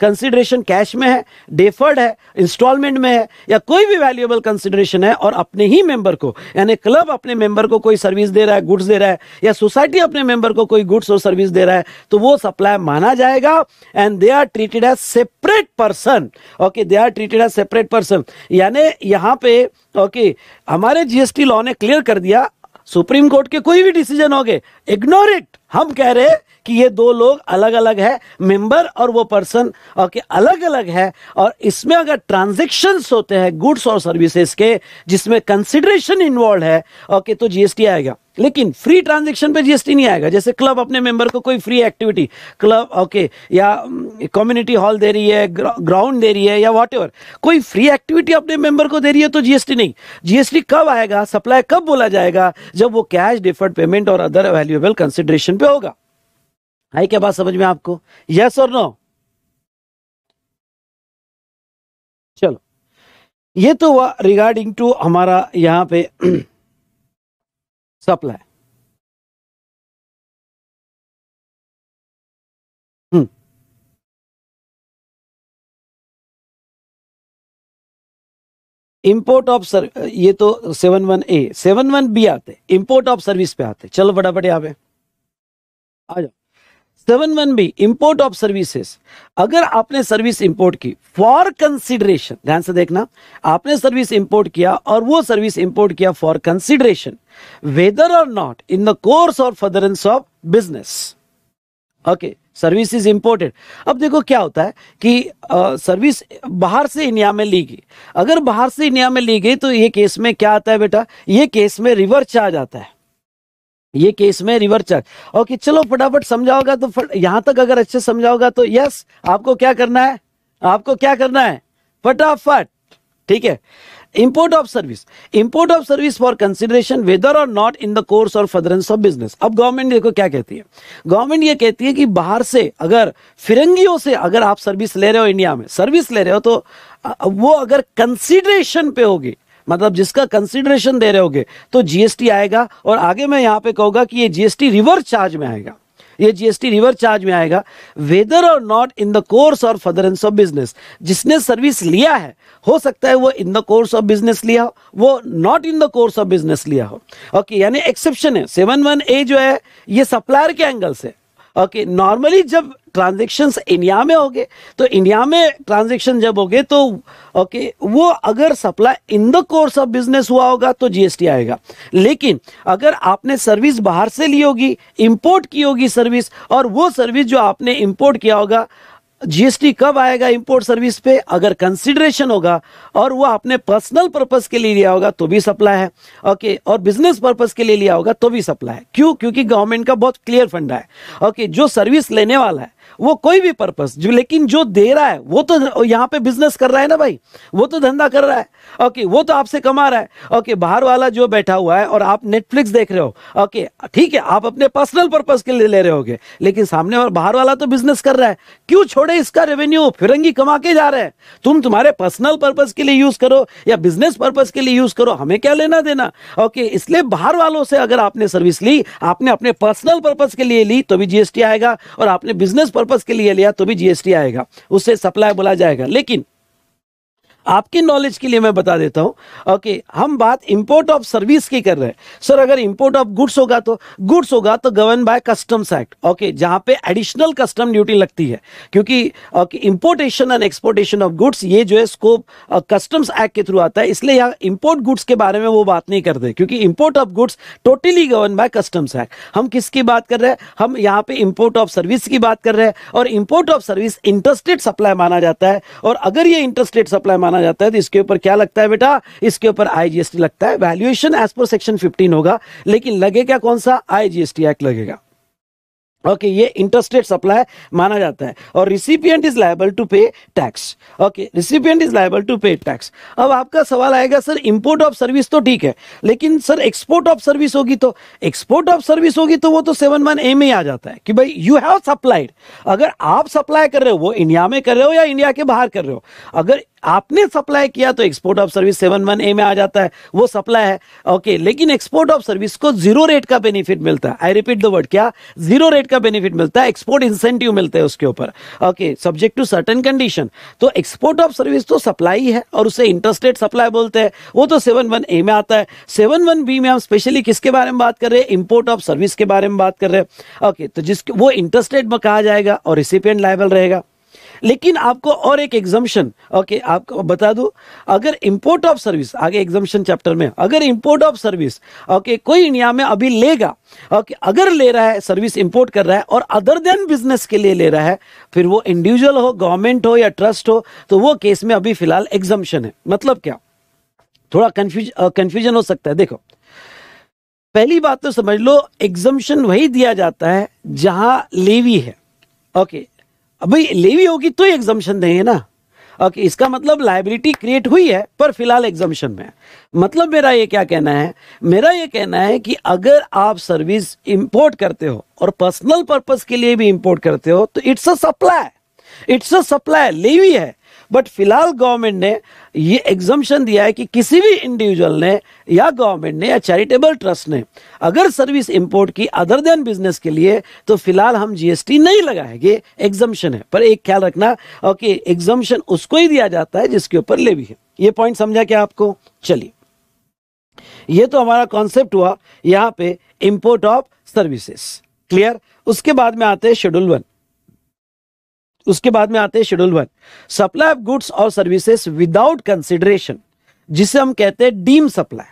कंसिडरेशन कैश में है डेफर्ड है इंस्टॉलमेंट में है या कोई भी वैल्यूएबल कंसिडरेशन है और अपने ही मेंबर को यानी क्लब अपने मेंबर को कोई सर्विस दे रहा है गुड्स दे रहा है या सोसाइटी अपने मेंबर को कोई गुड्स और सर्विस दे रहा है तो वो सप्लाई माना जाएगा and they are treated as separate person okay they are treated as separate person यानी यहाँ पे ओके okay, हमारे जीएसटी लॉ ने क्लियर कर दिया सुप्रीम कोर्ट के कोई भी डिसीजन हो गए इग्नोर इट हम कह रहे कि ये दो लोग अलग अलग है मेंबर और वो पर्सन और के अलग अलग है और इसमें अगर ट्रांजेक्शन्स होते हैं गुड्स और सर्विसेज के जिसमें कंसिडरेशन इन्वॉल्व है ओके तो जीएसटी आएगा लेकिन फ्री ट्रांजेक्शन पे जीएसटी नहीं आएगा जैसे क्लब अपने मेंबर को कोई फ्री एक्टिविटी क्लब ओके या कम्युनिटी mm, हॉल दे रही है ग्राउंड दे रही है या वॉट कोई फ्री एक्टिविटी अपने मेंबर को दे रही है तो जीएसटी नहीं जीएसटी कब आएगा सप्लाई कब बोला जाएगा जब वो कैश डिफर्ड पेमेंट और अदर वैल्यूएबल कंसिडरेशन पे होगा आई क्या बात समझ में आपको यस और नो चलो ये तो हुआ रिगार्डिंग टू हमारा यहाँ पे सप्लाई इंपोर्ट ऑफ सर ये तो seven one A seven one B आते इम्पोर्ट ऑफ सर्विस पे आते चलो बड़ा बड़े आवे आ जाओ seven one B import of services अगर आपने सर्विस इंपोर्ट की फॉर कंसिडरेशन ध्यान से देखना आपने सर्विस इंपोर्ट किया और वो सर्विस इंपोर्ट किया फॉर कंसिडरेशन वेदर और नॉट इन द कोर्स और furtherance of business okay service is imported अब देखो क्या होता है कि सर्विस बाहर से इंडिया में ली गई अगर बाहर से इंडिया में ली गई तो ये केस में क्या आता है बेटा ये केस में रिवर्स चार्ज आता है ये केस में रिवर चार्ज ओके चलो फटाफट समझाओगा तो फट, यहां तक अगर अच्छे समझाओगा तो यस आपको क्या करना है आपको क्या करना है फटाफट ठीक है import of service import of service for consideration whether और नॉट इन द कोर्स और फर्दरेंस ऑफ बिजनेस अब गवर्नमेंट देखो क्या कहती है गवर्नमेंट ये कहती है कि बाहर से अगर फिरंगियों से अगर आप सर्विस ले रहे हो इंडिया में सर्विस ले रहे हो तो वो अगर कंसिडरेशन पे होगी मतलब जिसका कंसिडरेशन दे रहे होगे तो जीएसटी आएगा और आगे मैं यहाँ पे कहूँगा कि ये जीएसटी रिवर्स चार्ज में आएगा ये जीएसटी रिवर्स चार्ज में आएगा वेदर और नॉट इन द कोर्स और फदरेंस ऑफ बिजनेस जिसने सर्विस लिया है हो सकता है वो in the course of business लिया हो वो not in the course of business लिया हो ओके यानी एक्सेप्शन है सेवन वन ए जो है ये सप्लायर के एंगल से ओके नॉर्मली जब ट्रांजेक्शन इंडिया में हो गए तो इंडिया में ट्रांजेक्शन जब हो गए तो ओके वो अगर supply in the course of business हुआ होगा तो जीएसटी आएगा लेकिन अगर आपने सर्विस बाहर से ली होगी इंपोर्ट की होगी सर्विस और वो सर्विस जो आपने इंपोर्ट किया होगा जीएसटी कब आएगा इंपोर्ट सर्विस पे अगर कंसिडरेशन होगा और वो आपने पर्सनल पर्पस के लिए लिया होगा तो भी सप्लाई है ओके और बिजनेस पर्पस के लिए लिया होगा तो भी सप्लाई है क्यों क्योंकि गवर्नमेंट का बहुत क्लियर फंडा है ओके जो सर्विस लेने वाला है वो कोई भी पर्पस जो लेकिन जो दे रहा है वो तो यहाँ पे बिजनेस कर रहा है ना भाई वो तो धंधा कर रहा है ओके वो तो आपसे कमा रहा है ओके बाहर वाला जो बैठा हुआ है और आप नेटफ्लिक्स देख रहे हो ओके ठीक है आप अपने पर्सनल पर्पज के लिए ले रहे होगे लेकिन सामने और बाहर वाला तो बिजनेस कर रहा है क्यों छोड़े इसका रेवेन्यू फिरंगी कमा के जा रहे हैं तुम तुम्हारे पर्सनल पर्पज के लिए यूज करो या बिजनेस पर्पज के लिए यूज करो हमें क्या लेना देना ओके इसलिए बाहर वालों से अगर आपने सर्विस ली आपने अपने पर्सनल पर्पज के लिए ली तो भी जीएसटी आएगा और आपने बिजनेस पर्पज पर्पज के लिए लिया तो भी जीएसटी आएगा उससे सप्लाई बोला जाएगा लेकिन आपकी नॉलेज के लिए मैं बता देता हूं ओके हम बात इंपोर्ट ऑफ सर्विस की कर रहे हैं सर अगर इंपोर्ट ऑफ गुड्स होगा तो गुड्स होगा तो govern by customs act okay जहां पे एडिशनल कस्टम ड्यूटी लगती है क्योंकि importation and exportation of goods ये जो है स्कोप कस्टम्स एक्ट के थ्रू आता है इसलिए यहाँ इंपोर्ट गुड्स के बारे में वो बात नहीं करते क्योंकि import of goods totally govern by customs act हम किसकी बात कर रहे हैं हम यहाँ पे इंपोर्ट ऑफ सर्विस की बात कर रहे हैं और import of service interstate supply माना जाता है और अगर ये इंटरस्टेट सप्लाई माना जाता है तो इसके ऊपर क्या लगता है बेटा इसके ऊपर आईजीएसटी लगता है वैल्यूएशन एज पर सेक्शन 15 होगा लेकिन लगे क्या कौन सा आईजीएसटी एक्ट लगेगा ओके okay, ये इंटरस्टेट सप्लाई माना जाता है और recipient is liable to pay tax okay recipient is liable to pay tax अब आपका सवाल आएगा सर इंपोर्ट ऑफ सर्विस तो ठीक है लेकिन सर एक्सपोर्ट ऑफ सर्विस होगी तो एक्सपोर्ट ऑफ सर्विस होगी तो वो तो सेवन वन ए में ही आ जाता है कि भाई यू हैव सप्लाइड अगर आप सप्लाई कर रहे हो वो इंडिया में कर रहे हो या इंडिया के बाहर कर रहे हो अगर आपने सप्लाई किया तो export of service seven one A में आ जाता है वो सप्लाई है ओके लेकिन एक्सपोर्ट ऑफ सर्विस को जीरो रेट का बेनिफिट मिलता है आई रिपीट द वर्ड क्या जीरो रेट का बेनिफिट मिलता है एक्सपोर्ट इंसेंटिव मिलता है उसके ऊपर okay subject to certain condition तो एक्सपोर्ट ऑफ सर्विस तो सप्लाई है और उसे इंटरेस्ट रेट सप्लाई बोलते हैं वो तो सेवन वन ए में आता है सेवन वन बी में हम स्पेशली किसके बारे में बात कर रहे हैं इंपोर्ट ऑफ सर्विस के बारे में बात कर रहे हैं ओके तो जिसके वो इंटरेस्ट रेट में कहा जाएगा और रिसिपियन लाइबल रहेगा लेकिन आपको और एक एग्जामेशन ओके आपको बता दूं अगर इंपोर्ट ऑफ सर्विस आगे एग्जाम्शन चैप्टर में अगर इंपोर्ट ऑफ सर्विस ओके कोई इंडिया में अभी लेगा ओके अगर ले रहा है सर्विस इंपोर्ट कर रहा है और अदर देन बिजनेस के लिए ले रहा है फिर वो इंडिविजुअल हो गवर्नमेंट हो या ट्रस्ट हो तो वो केस में अभी फिलहाल एग्जामेशन है मतलब क्या थोड़ा कंफ्यूज कंफ्यूजन हो सकता है देखो पहली बात तो समझ लो एग्जम्पन वही दिया जाता है जहां लेवी है ओके भाई लेवी होगी तो एग्जामेशन देंगे ना ओके इसका मतलब लाइबिलिटी क्रिएट हुई है पर फिलहाल एग्जामेशन में मतलब मेरा ये क्या कहना है मेरा ये कहना है कि अगर आप सर्विस इंपोर्ट करते हो और पर्सनल पर्पज के लिए भी इंपोर्ट करते हो तो it's a supply it's a supply levy है बट फिलहाल गवर्नमेंट ने ये एग्जम्पन दिया है कि किसी भी इंडिविजुअल ने या गवर्नमेंट ने या चैरिटेबल ट्रस्ट ने अगर सर्विस इंपोर्ट की अदर देन बिजनेस के लिए तो फिलहाल हम जीएसटी नहीं लगाएंगे एग्जम्पन है पर एक ख्याल रखना ओके एग्जम्पन उसको ही दिया जाता है जिसके ऊपर लेवी है ये पॉइंट समझा क्या आपको चलिए ये तो हमारा कॉन्सेप्ट हुआ यहाँ पे इंपोर्ट ऑफ सर्विसेस क्लियर उसके बाद में आते हैं शेड्यूल वन उसके बाद में आते हैं schedule one supply of goods और सर्विसेस विदाउट कंसिडरेशन जिसे हम कहते हैं डीम सप्लाई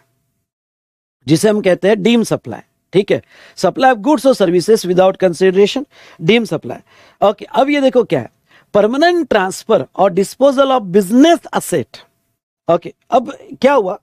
जिसे हम कहते हैं डीम सप्लाई ठीक है सप्लाई ऑफ गुड्स और services without consideration deem supply okay अब ये देखो क्या है परमानेंट ट्रांसफर और disposal of business asset okay अब क्या हुआ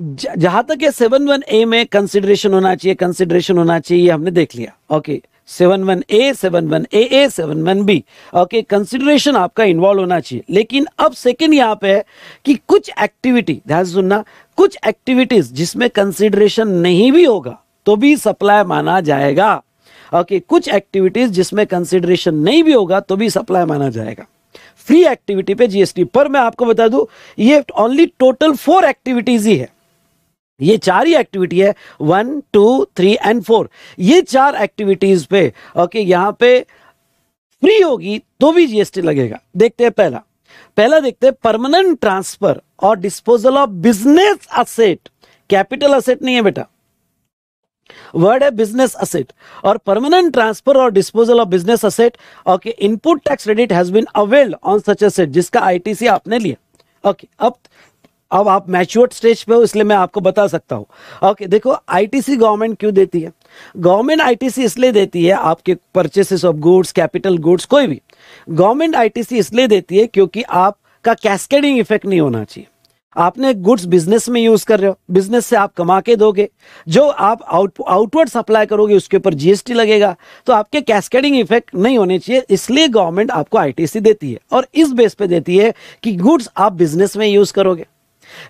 जहां तक ये सेवन वन ए में कंसिडरेशन होना चाहिए कंसिडरेशन होना चाहिए हमने देख लिया okay seven one A seven one A A seven one B okay consideration आपका इन्वॉल्व होना चाहिए लेकिन अब सेकेंड यहाँ पे है कि कुछ एक्टिविटी ध्यान सुनना कुछ एक्टिविटीज जिसमें कंसिडरेशन नहीं भी होगा तो भी सप्लाई माना जाएगा ओके okay, कुछ एक्टिविटीज जिसमें कंसिडरेशन नहीं भी होगा तो भी सप्लाई माना जाएगा फ्री एक्टिविटी पे जीएसटी पर मैं आपको बता दूं ये ओनली टोटल फोर एक्टिविटीज ही है ये चार ही एक्टिविटी है one two three and four ये चार एक्टिविटीज पे ओके यहां पे फ्री होगी तो भी जीएसटी लगेगा देखते हैं पहला पहला देखते हैं परमानेंट ट्रांसफर और disposal of business asset capital asset नहीं है बेटा वर्ड है बिजनेस असेट और परमानेंट ट्रांसफर और disposal of business asset okay input tax credit has been availed on such asset जिसका आईटीसी आपने लिया ओके okay, अब अब आप मैच्योर्ड स्टेज पे हो इसलिए मैं आपको बता सकता हूँ ओके देखो आईटीसी गवर्नमेंट क्यों देती है गवर्नमेंट आईटीसी इसलिए देती है आपके purchases of goods capital goods कोई भी गवर्नमेंट आईटीसी इसलिए देती है क्योंकि आपका कैस्केडिंग इफेक्ट नहीं होना चाहिए आपने गुड्स बिजनेस में यूज कर रहे हो बिजनेस से आप कमा के दोगे जो आप आउट आउटवर्ड सप्लाई करोगे उसके ऊपर जीएसटी लगेगा तो आपके कैस्केडिंग इफेक्ट नहीं होने चाहिए इसलिए गवर्नमेंट आपको आईटीसी देती है और इस बेस पे देती है कि गुड्स आप बिजनेस में यूज करोगे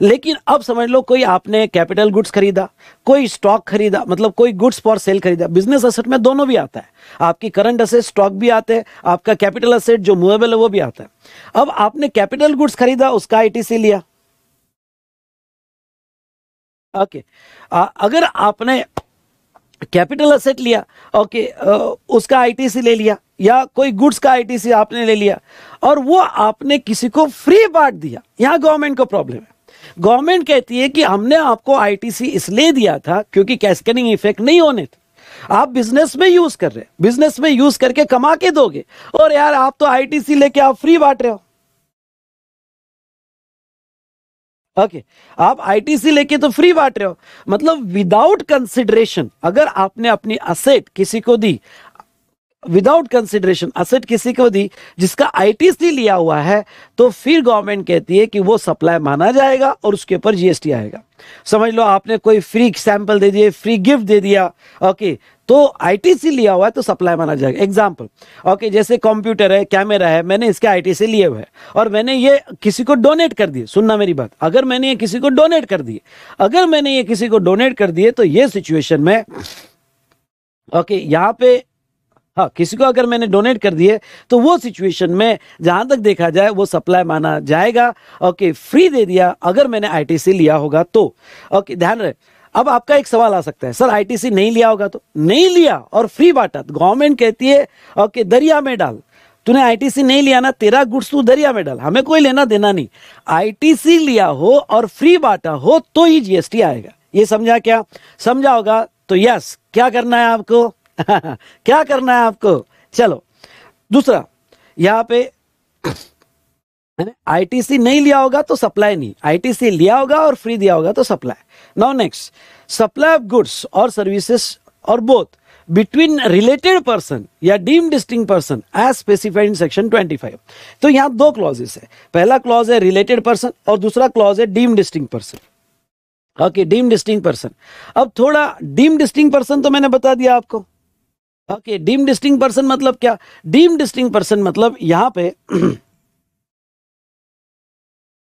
लेकिन अब समझ लो कोई आपने कैपिटल गुड्स खरीदा कोई स्टॉक खरीदा मतलब कोई गुड्स फॉर सेल खरीदा बिजनेस असेट में दोनों भी आता है आपकी करंट असेट स्टॉक भी आते हैं आपका कैपिटल असेट जो मूवेबल है वो भी आता है अब आपने कैपिटल गुड्स खरीदा उसका आईटीसी लिया ओके okay. आ, अगर आपने कैपिटल असेट लिया ओके okay, उसका आईटीसी ले लिया या कोई गुड्स का आईटीसी आपने ले लिया और वो आपने किसी को फ्री बांट दिया यहां गवर्नमेंट को प्रॉब्लम है गवर्नमेंट कहती है कि हमने आपको आईटीसी इसलिए दिया था क्योंकि कैस्कनिंग इफेक्ट नहीं होने थे आप बिजनेस में यूज कर रहे हैं बिजनेस में यूज करके कमा के दोगे और यार आप तो आईटीसी लेके आप फ्री बांट रहे हो ओके okay. आप आईटीसी लेके तो फ्री बांट रहे हो मतलब विदाउट कंसिडरेशन अगर आपने अपनी असेट किसी को दी विदाउट कंसिडरेशन असेट किसी को दी जिसका आईटीसी लिया हुआ है तो फिर गवर्नमेंट कहती है कि वो सप्लाई माना जाएगा और उसके ऊपर जीएसटी आएगा समझ लो आपने कोई फ्री सैंपल दे दिए फ्री गिफ्ट दे दिया ओके तो आईटीसी लिया हुआ है तो सप्लाई माना जाएगा एग्जाम्पल ओके जैसे कंप्यूटर है कैमरा है मैंने इसके आईटीसी लिए हुए है और मैंने ये किसी को डोनेट कर दिए सुनना मेरी बात अगर मैंने ये किसी को डोनेट कर दिए अगर मैंने ये किसी को डोनेट कर दिए तो ये सिचुएशन में ओके यहाँ पे हाँ किसी को अगर मैंने डोनेट कर दिए तो वो सिचुएशन में जहां तक देखा जाए वो सप्लाई माना जाएगा ओके फ्री दे दिया अगर मैंने आईटीसी लिया होगा तो ओके ध्यान रहे अब आपका एक सवाल आ सकता है सर आईटीसी नहीं लिया होगा तो नहीं लिया और फ्री बांटा तो गवर्नमेंट कहती है ओके दरिया में डाल तूने आईटीसी नहीं लिया ना तेरा गुड्स तू दरिया में डाल हमें कोई लेना देना नहीं आईटीसी लिया हो और फ्री बांटा हो तो ही जीएसटी आएगा ये समझा क्या समझा होगा तो यस क्या करना है आपको क्या करना है आपको चलो दूसरा यहाँ पे आईटीसी नहीं लिया होगा तो सप्लाई नहीं आईटीसी लिया होगा और फ्री दिया होगा तो supply now next supply of goods और सर्विसेज और बोथ बिटवीन रिलेटेड पर्सन या deem distinct person as specified in section 25 तो यहां दो क्लॉजेस है पहला क्लॉज है रिलेटेड पर्सन और दूसरा क्लॉज है deem distinct person okay deem distinct person अब थोड़ा डीम डिस्टिंग पर्सन तो मैंने बता दिया आपको ओके डीम डिस्टिंग पर्सन मतलब क्या डीम डिस्टिंग पर्सन मतलब यहां पे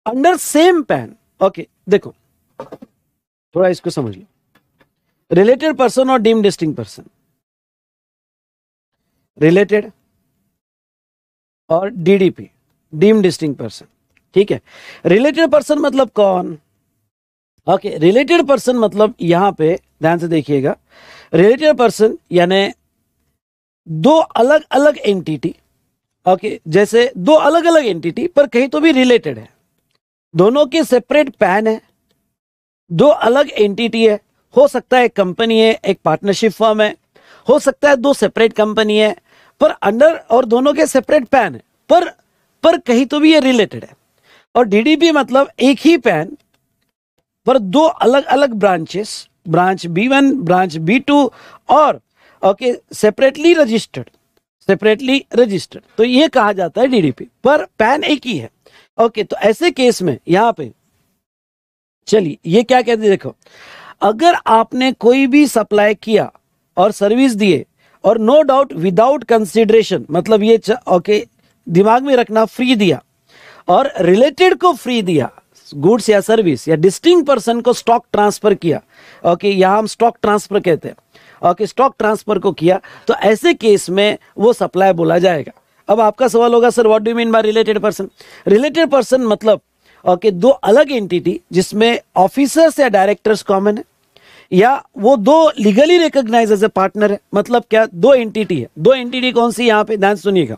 अंडर सेम पैन ओके देखो थोड़ा इसको समझ लो रिलेटेड पर्सन और डीम डिस्टिंग पर्सन रिलेटेड और डीडीपी डीम डिस्टिंग पर्सन ठीक है रिलेटेड पर्सन मतलब कौन ओके रिलेटेड पर्सन मतलब यहां पे ध्यान से देखिएगा रिलेटेड पर्सन यानी दो अलग अलग एंटिटी ओके जैसे दो अलग अलग एंटिटी पर कहीं तो भी रिलेटेड है दोनों के सेपरेट पैन है दो अलग एंटिटी है हो सकता है कंपनी है एक पार्टनरशिप फॉर्म है हो सकता है दो सेपरेट कंपनी है पर अंडर और दोनों के सेपरेट पैन है पर पर कहीं तो भी ये रिलेटेड है और डीडीपी मतलब एक ही पैन पर दो अलग अलग branches branch B one branch B two और okay separately registered separately registered तो ये कहा जाता है डीडीपी पर पैन एक ही है ओके तो ऐसे केस में यहां पे चलिए ये क्या कहते देखो अगर आपने कोई भी सप्लाई किया और सर्विस दिए और नो डाउट विदाउट कंसिडरेशन मतलब ये ओके दिमाग में रखना फ्री दिया और रिलेटेड को फ्री दिया गुड्स या सर्विस या डिस्टिंग पर्सन को स्टॉक ट्रांसफर किया ओके यहां हम स्टॉक ट्रांसफर कहते हैं स्टॉक ट्रांसफर को किया तो ऐसे केस में वो सप्लाई बोला जाएगा अब आपका सवाल होगा sir what do mean by related person related person मतलब ओके दो अलग एंटिटी जिसमें ऑफिसर्स या डायरेक्टर्स कॉमन है या वो दो legally recognise as a partner है मतलब क्या दो एंटिटी है दो एंटिटी कौन सी यहाँ पे ध्यान सुनिएगा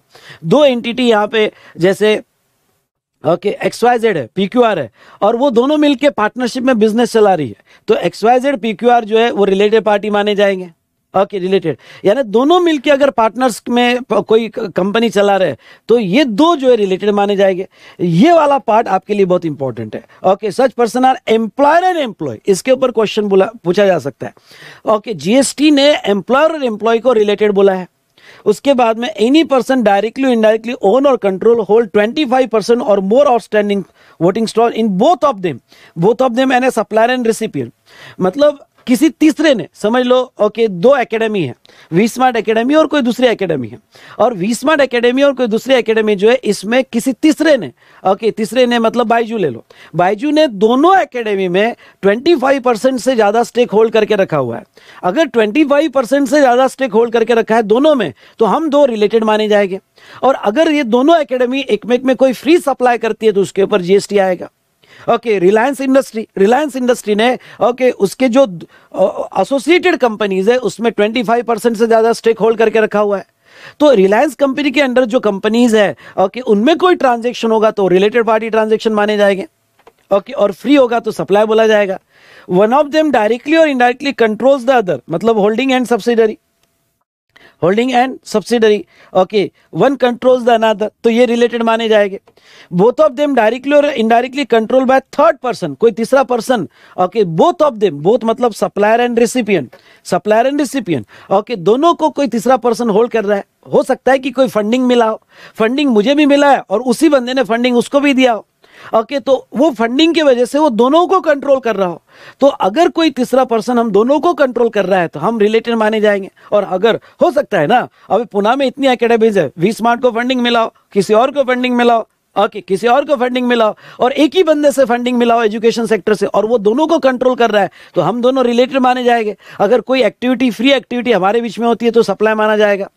दो एंटिटी यहाँ पे जैसे ओके एक्स वाई जेड है पी क्यू आर है और वो दोनों मिलके पार्टनरशिप में बिजनेस चला रही है तो X Y Z P Q R जो है वो रिलेटेड पार्टी माने जाएंगे ओके रिलेटेड यानी दोनों मिलके अगर पार्टनर्स में कोई कंपनी चला रहे तो ये दो जो है रिलेटेड माने जाएंगे ये वाला पार्ट आपके लिए बहुत इंपॉर्टेंट है okay such person are employer and employee इसके ऊपर क्वेश्चन बोला पूछा जा सकता है ओके जीएसटी ने एम्प्लॉयर और एम्प्लॉय को रिलेटेड बोला है उसके बाद में any person directly indirectly own और control hold twenty five percent और more outstanding voting stock in both of them both of them and a supplier and recipient मतलब किसी तीसरे ने समझ लो ओके दो एकेडमी है वी स्मार्ट एकेडमी और कोई दूसरी एकेडमी है और वी स्मार्ट एकेडमी और कोई दूसरी एकेडमी जो है इसमें किसी तीसरे ने ओके तीसरे ने मतलब बाइजू ले लो बाइजू ने दोनों एकेडमी में 25 परसेंट से ज़्यादा स्टेक होल्ड करके रखा हुआ है अगर 25 परसेंट से ज़्यादा स्टेक होल्ड करके रखा है दोनों में तो हम दो रिलेटेड माने जाएंगे और अगर ये दोनों एकेडमी एक में कोई फ्री सप्लाई करती है तो उसके ऊपर जीएसटी आएगा okay Reliance industry Reliance industry ने ओके उसके जो एसोसिएटेड कंपनीज है उसमें 25 परसेंट से ज़्यादा स्टेक होल्ड करके रखा हुआ है तो रिलायंस कंपनी के अंडर जो कंपनीज है ओके उनमें कोई ट्रांजेक्शन होगा तो रिलेटेड पार्टी ट्रांजेक्शन माने जाएंगे ओके और फ्री होगा तो सप्लाई बोला जाएगा वन ऑफ देम डायरेक्टली और इनडायरेक्टली कंट्रोल्स द अदर मतलब holding and subsidiary holding and subsidiary okay one controls the another तो ये रिलेटेड माने जाएंगे बोथ ऑफ देम डायरेक्टली और indirectly control by third person कोई तीसरा पर्सन okay both of them both मतलब supplier and recipient supplier and recipient okay दोनों को कोई तीसरा पर्सन होल्ड कर रहा है हो सकता है कि कोई फंडिंग मिला हो फंडिंग मुझे भी मिला है और उसी बंदे ने फंडिंग उसको भी दिया हो ओके तो वो फंडिंग की वजह से वो दोनों को कंट्रोल कर रहा हो तो अगर कोई तीसरा पर्सन हम दोनों को कंट्रोल कर रहा है तो हम रिलेटेड माने जाएंगे और अगर हो सकता है ना अभी पुणे में इतनी अकेडमीज है वी स्मार्ट को फंडिंग मिलाओ किसी और को फंडिंग मिलाओ ओके okay, किसी और को फंडिंग मिलाओ और एक ही बंदे से फंडिंग मिलाओ एजुकेशन सेक्टर से और वो दोनों को कंट्रोल कर रहा है तो हम दोनों रिलेटेड माने जाएंगे अगर कोई एक्टिविटी फ्री एक्टिविटी हमारे बीच में होती है तो सप्लाई माना जाएगा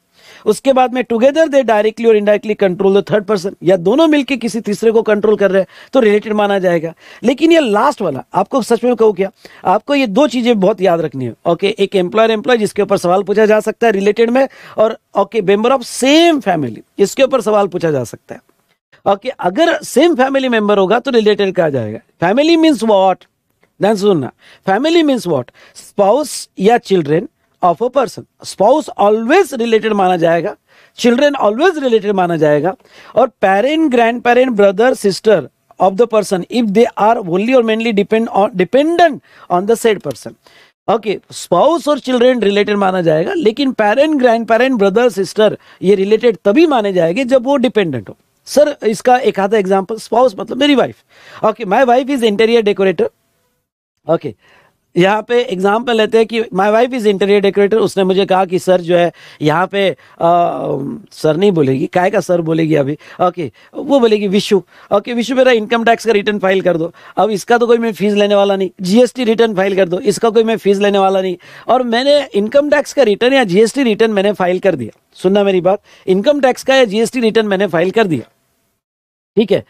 उसके बाद में टुगेदर दे डायरेक्टली और indirectly control the third person या दोनों मिलकर किसी तीसरे को कंट्रोल कर रहे हैं तो रिलेटेड माना जाएगा लेकिन ये लास्ट वाला आपको सच में कहूँ क्या आपको ये दो चीज़ें बहुत याद रखनी है ओके एक एम्प्लॉयर एम्प्लॉय जिसके ऊपर सवाल पूछा जा सकता है रिलेटेड में और okay member of same family इसके ऊपर सवाल पूछा जा सकता है ओके okay, अगर सेम फैमिली मेंबर होगा तो रिलेटेड कहा जाएगा फैमिली मीन्स वॉट ध्यान सुनना फैमिली मीन्स वॉट स्पाउस या children of a person spouse always related माना जाएगा चिल्ड्रेन ऑलवेज रिलेटेड माना जाएगा और parent grandparent brother sister of the person if they are only और mainly depend on dependent on the said person okay spouse और children related माना जाएगा लेकिन parent grandparent brother sister ये related तभी माने जाएंगे जब वो डिपेंडेंट हो सर इसका एक आधा एग्जाम्पल स्पाउस मतलब मेरी wife okay my wife is interior decorator okay यहाँ पे एग्जाम्पल लेते हैं कि my wife is interior decorator उसने मुझे कहा कि सर जो है यहाँ पे आ, सर नहीं बोलेगी काय का सर बोलेगी अभी ओके वो बोलेगी विशु ओके विशु मेरा इनकम टैक्स का रिटर्न फाइल कर दो अब इसका तो कोई मैं फीस लेने वाला नहीं जीएसटी रिटर्न फाइल कर दो इसका कोई मैं फीस लेने वाला नहीं और मैंने इनकम टैक्स का रिटर्न या जीएसटी रिटर्न मैंने फाइल कर दिया सुनना मेरी बात इनकम टैक्स का या जीएसटी रिटर्न मैंने फाइल कर दिया ठीक है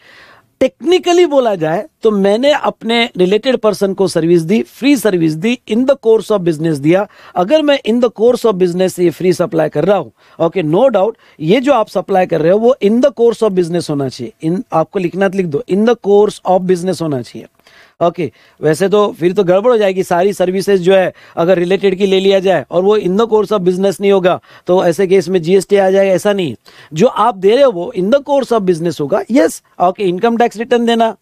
टेक्निकली बोला जाए तो मैंने अपने रिलेटेड पर्सन को सर्विस दी फ्री सर्विस दी in the course of business दिया अगर मैं in the course of business ये फ्री सप्लाई कर रहा हूँ ओके नो डाउट ये जो आप सप्लाई कर रहे हो वो in the course of business होना चाहिए इन आपको लिखना तो लिख दो in the course of business होना चाहिए ओके वैसे तो फिर तो गड़बड़ हो जाएगी सारी सर्विसेज जो है अगर रिलेटेड की ले लिया जाए और वो in the course of business नहीं होगा तो ऐसे केस में जीएसटी आ जाएगा ऐसा नहीं जो आप दे रहे हो वो in the course of business होगा yes okay income tax return देना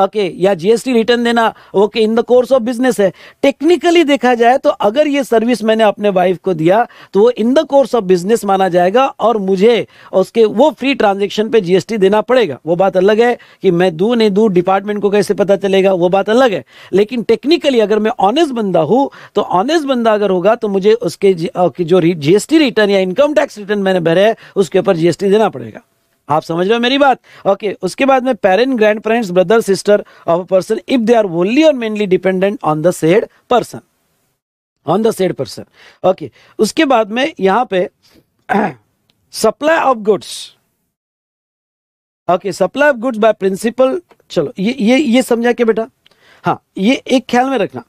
ओके या जीएसटी रिटर्न देना okay in the course of business है टेक्निकली देखा जाए तो अगर ये सर्विस मैंने अपने वाइफ को दिया तो वो in the course of business माना जाएगा और मुझे उसके वो फ्री ट्रांजेक्शन पे जीएसटी देना पड़ेगा वो बात अलग है कि मैं दू नहीं दू डिपार्टमेंट को कैसे पता चलेगा वो बात अलग है लेकिन टेक्निकली अगर मैं ऑनेस्ट बंदा हूँ तो ऑनेस्ट बंदा अगर होगा तो मुझे उसके uh, जो जीएसटी रिटर्न या इनकम टैक्स रिटर्न मैंने भरे है उसके ऊपर जीएसटी देना पड़ेगा आप समझ रहे हो मेरी बात ओके okay, उसके बाद में parent grandparents brother sister of a person if they are only और mainly dependent on the said person on the said person okay उसके बाद में यहां पे supply of goods okay supply of goods by principal चलो ये ये ये समझा के बेटा हाँ ये एक ख्याल में रखना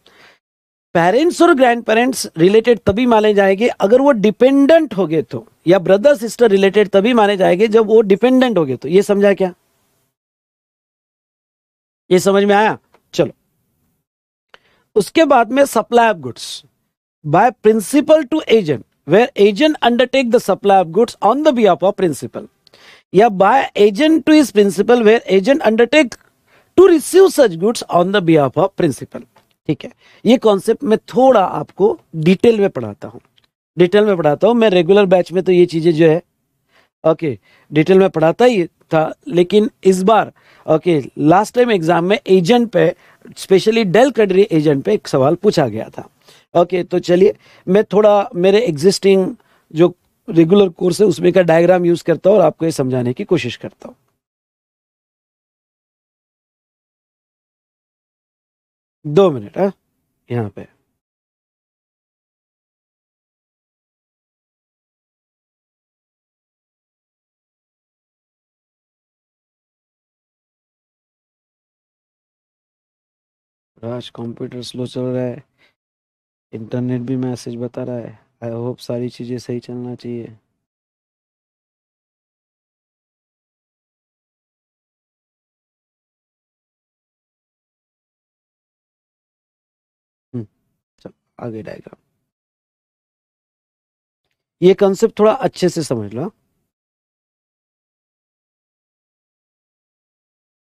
पेरेंट्स और ग्रैंड पेरेंट्स रिलेटेड तभी माने जाएंगे अगर वो डिपेंडेंट हो गए तो या ब्रदर सिस्टर रिलेटेड तभी माने जाएंगे जब वो डिपेंडेंट हो गए तो ये समझा क्या ये समझ में आया चलो उसके बाद में supply of goods by principal to agent where agent undertake the supply of goods on the behalf of principal या by agent to his principal where agent undertake to receive such goods on the behalf of principal ठीक है ये concept मैं थोड़ा आपको detail में पढ़ाता हूँ डिटेल में पढ़ाता हूँ मैं रेगुलर बैच में तो ये चीज़ें जो है ओके डिटेल में पढ़ाता ही था लेकिन इस बार ओके लास्ट टाइम एग्जाम में एजेंट पे स्पेशली डेल कडरी एजेंट पे एक सवाल पूछा गया था ओके तो चलिए मैं थोड़ा मेरे एग्जिस्टिंग जो रेगुलर कोर्स है उसमें का डायग्राम यूज़ करता हूँ और आपको ये समझाने की कोशिश करता हूँ दो मिनट है हाँ? यहाँ पे आज कंप्यूटर स्लो चल रहा है इंटरनेट भी मैसेज बता रहा है आई होप सारी चीज़ें सही चलना चाहिए आगे डायग्राम ये कंसेप्ट थोड़ा अच्छे से समझ लो